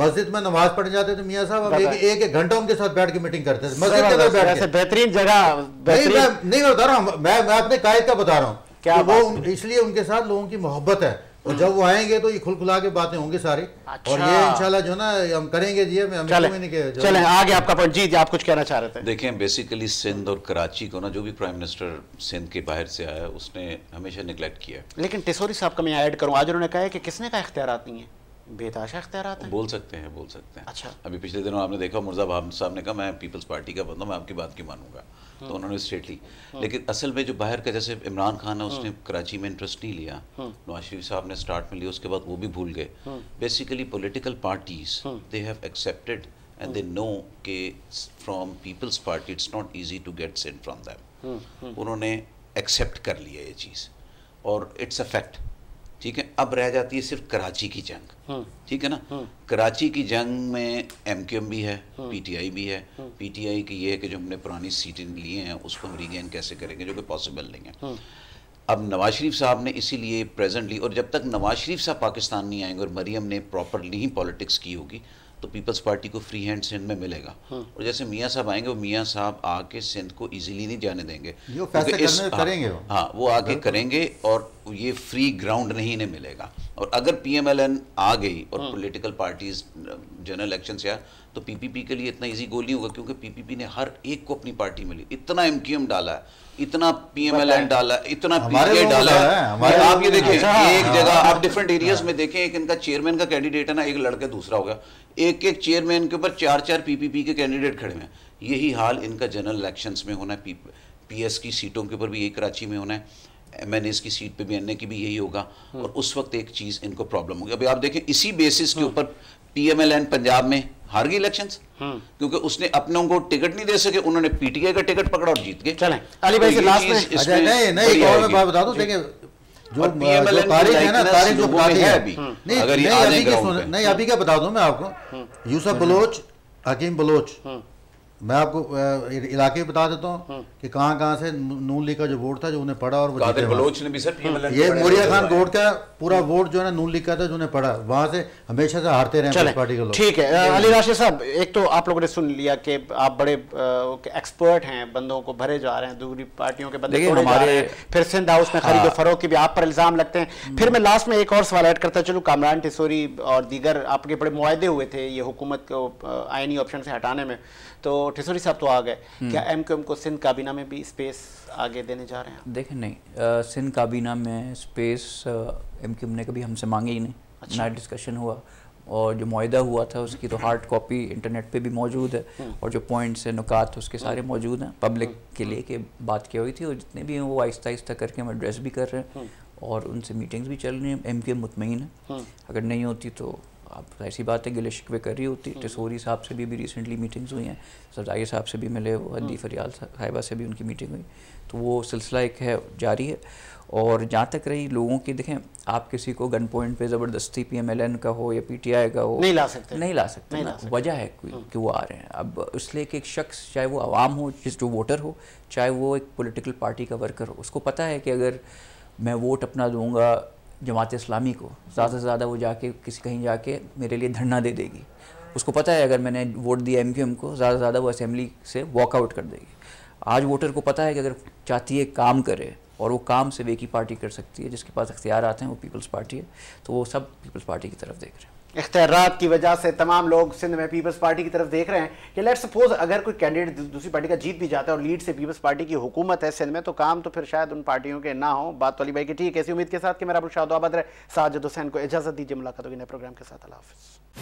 मस्जिद में नमाज पढ़ने जाते थे मियाँ साहब एक एक घंटा उनके साथ बैठ के मीटिंग करते थे मस्जिद के बेहतरीन जगह नहीं मैं नहीं बता रहा हूँ मैं मैं अपने कायद का बता रहा हूँ क्या वो इसलिए उनके साथ लोगों की मोहब्बत है और जब वो आएंगे तो ये खुल खुला के बातें होंगे सारी अच्छा। और ये इंशाल्लाह जो ना हम करेंगे जी मैं चले आगे आपका पॉइंट जी आप कुछ कहना चाह रहे थे देखिए बेसिकली सिंध और कराची को ना जो भी प्राइम मिनिस्टर सिंध के बाहर से आया उसने हमेशा निगलेक्ट किया लेकिन टिसोरी साहब का मैं ऐड करूँ आज उन्होंने कहा कि किसने का इख्तियार नहीं है बोल सकते हैं बोल सकते हैं अच्छा अभी पिछले दिनों आपने देखा मुर्जा साहब ने कहा मैं पीपल्स पार्टी का बंदा मैं आपकी बात की मानूंगा हाँ। तो उन्होंने स्टेट ली हाँ। लेकिन असल में जो बाहर का जैसे इमरान खान है हाँ। उसने कराची में इंटरेस्ट नहीं लिया नवाज शरीफ साहब ने स्टार्ट में लिया उसके बाद वो भी भूल गए basically political parties they have accepted and they know के from peoples party it's not easy to get sent from them उन्होंने एक्सेप्ट कर लिया ये चीज़ और इट्स अ फैक्ट ठीक है अब रह जाती है सिर्फ कराची की जंग हाँ। ठीक है ना हाँ। कराची की जंग में एम भी है पीटीआई हाँ। भी है पीटीआई की ये है कि जो हमने पुरानी सीटें लिए हैं उसको हम रिगेन कैसे करेंगे जो कि पॉसिबल नहीं है अब नवाज शरीफ साहब ने इसीलिए प्रेजेंटली और जब तक नवाज शरीफ साहब पाकिस्तान नहीं आएंगे और मरियम ने प्रॉपरली ही पॉलिटिक्स की होगी तो पीपल्स पार्टी को फ्री हैंड सिंध में मिलेगा हाँ। और जैसे मियाँ साहब आएंगे वो मियाँ साहब आके सिंध को इजीली नहीं जाने देंगे जो फैसले इस, हाँ, करेंगे वो हाँ वो आके करेंगे और ये फ्री ग्राउंड नहीं इन्हें मिलेगा और अगर पीएमएलएन आ गई और पॉलिटिकल पार्टीज जनरल इलेक्शन से तो पीपीपी के लिए इतना इजी गोल नहीं होगा क्योंकि पीपीपी ने हर एक को अपनी पार्टी में ली इतना एमक्यूएम डाला है इतना पीएमएलएन डाला है इतना पीके डाला है आप ये देखें अच्छा। एक हाँ। जगह आप डिफरेंट एरियाज में देखें एक इनका चेयरमैन का कैंडिडेट है ना एक लड़का दूसरा हो गया एक एक चेयरमैन के ऊपर चार चार पीपीपी के कैंडिडेट खड़े हैं यही हाल इनका जनरल इलेक्शन में होना है पी की सीटों के ऊपर भी यही कराची में होना है एम एन एस की सीट पे भी एन ए की भी यही होगा हम्म। और उस वक्त एक चीज़ इनको प्रॉब्लम होगी अभी आप देखें इसी बेसिस के ऊपर P M L N Punjab में हार गई इलेक्शन हम्म। क्योंकि उसने अपने को टिकट नहीं दे सके उन्होंने पीटीआई का टिकट पकड़ा और जीत गए तो अच्छा, जो जो तारीख है ना तारीख जो है अभी नहीं नहीं अभी क्या बता दूं मैं आपको हम्म। यूसुफ बलोच हकीम बलोच मैं आपको इलाके भी बता देता हूँ हाँ। कि कहाँ कहाँ से नून लीग का जो वोट था जो उन्हें पड़ा और कादर बलोच ने भी सर हाँ। ये मोरिया खान वोट का पूरा वोट जो है ना नून लीग का था जो उन्हें पड़ा वहाँ से हमेशा से हारते रहे पार्टी के लोग ठीक है अली राशि साहब एक तो आप लोगों ने सुन लिया कि आप बड़े एक्सपर्ट हैं बंदों को भरे जा रहे हैं दूसरी पार्टियों के बंदे हमारे फिर सिंध हाउस में खरीदो हाँ। फरोख की भी आप पर इल्ज़ाम लगते हैं हम्म। फिर मैं लास्ट में एक और सवाल ऐड करता चलूँ कामरान टिसोरी और दीगर आपके बड़े माहे हुए थे ये हुकूमत को आइनी ऑप्शन से हटाने में तो ठिसोरी साहब तो आ गए हम्म। क्या एम क्यू एम को सिंध काबीना में भी स्पेस आगे देने जा रहे हैं देखें नहीं सिंध काबीना में स्पेस एम क्यू एम ने कभी हमसे मांगी ही नहीं अच्छा। ना डिस्कशन हुआ और जो माहा हुआ था उसकी तो हार्ड कॉपी इंटरनेट पे भी मौजूद है हम्म। और जो पॉइंट्स हैं नुकात उसके हम्म। सारे मौजूद हैं पब्लिक के लिए के बात की हुई थी और जितने भी हैं वो आहिस्ता आहिस्ता करके हम एड्रेस भी कर रहे हैं और उनसे मीटिंग्स भी चल रही हैं एम के मुतमिन है अगर नहीं होती तो आप ऐसी बात है गिले शिकवे कर रही होती टिसोरी तो साहब से भी अभी रिसेंटली मीटिंग्स हुई हैं सरदारी साहब से भी मिले वो हदी फरियाल साहिबा से भी उनकी मीटिंग हुई तो वो सिलसिला एक है जारी है और जहाँ तक रही लोगों की देखें आप किसी को गन पॉइंट पे ज़बरदस्ती पी एम एल एन का हो या पी टी आई का हो नहीं ला सकते नहीं ला सकते, वजह है कोई हम्म। कि वो आ रहे हैं अब इसलिए कि एक शख्स चाहे वो आवाम हो जिस जो वोटर हो चाहे वो एक पोलिटिकल पार्टी का वर्कर हो उसको पता है कि अगर मैं वोट अपना दूंगा जमात इस्लामी को ज़्यादा से ज़्यादा वो जाके किसी कहीं जाके मेरे लिए धरना दे देगी उसको पता है अगर मैंने वोट दिया एम क्यू एम को ज़्यादा से ज़्यादा वो असेंबली से वॉकआउट कर देगी आज वोटर को पता है कि अगर चाहती है काम करे और वो काम से वे की पार्टी कर सकती है जिसके पास अख्तियार आते हैं वो पीपल्स पार्टी है तो वो सब पीपल्स पार्टी की तरफ देख रहे हैं अख्तियार की वजह से तमाम लोग सिंध में पीपल्स पार्टी की तरफ देख रहे हैं कि लेट सपोज अगर कोई कैंडिडेट दूसरी पार्टी का जीत भी जाता है और लीड से पीपल्स पार्टी की हुकूमत है सिंध में तो काम तो फिर शायद उन पार्टियों के ना हो बात तो अली भाई की ठीक है ऐसी उम्मीद के साथ कि मेरा शाह आबाद रहे साजिद हुसैन को इजाज़त दीजिए मुलाकात होगी नए प्रोग्राम के साथ अल्लाह हाफिज़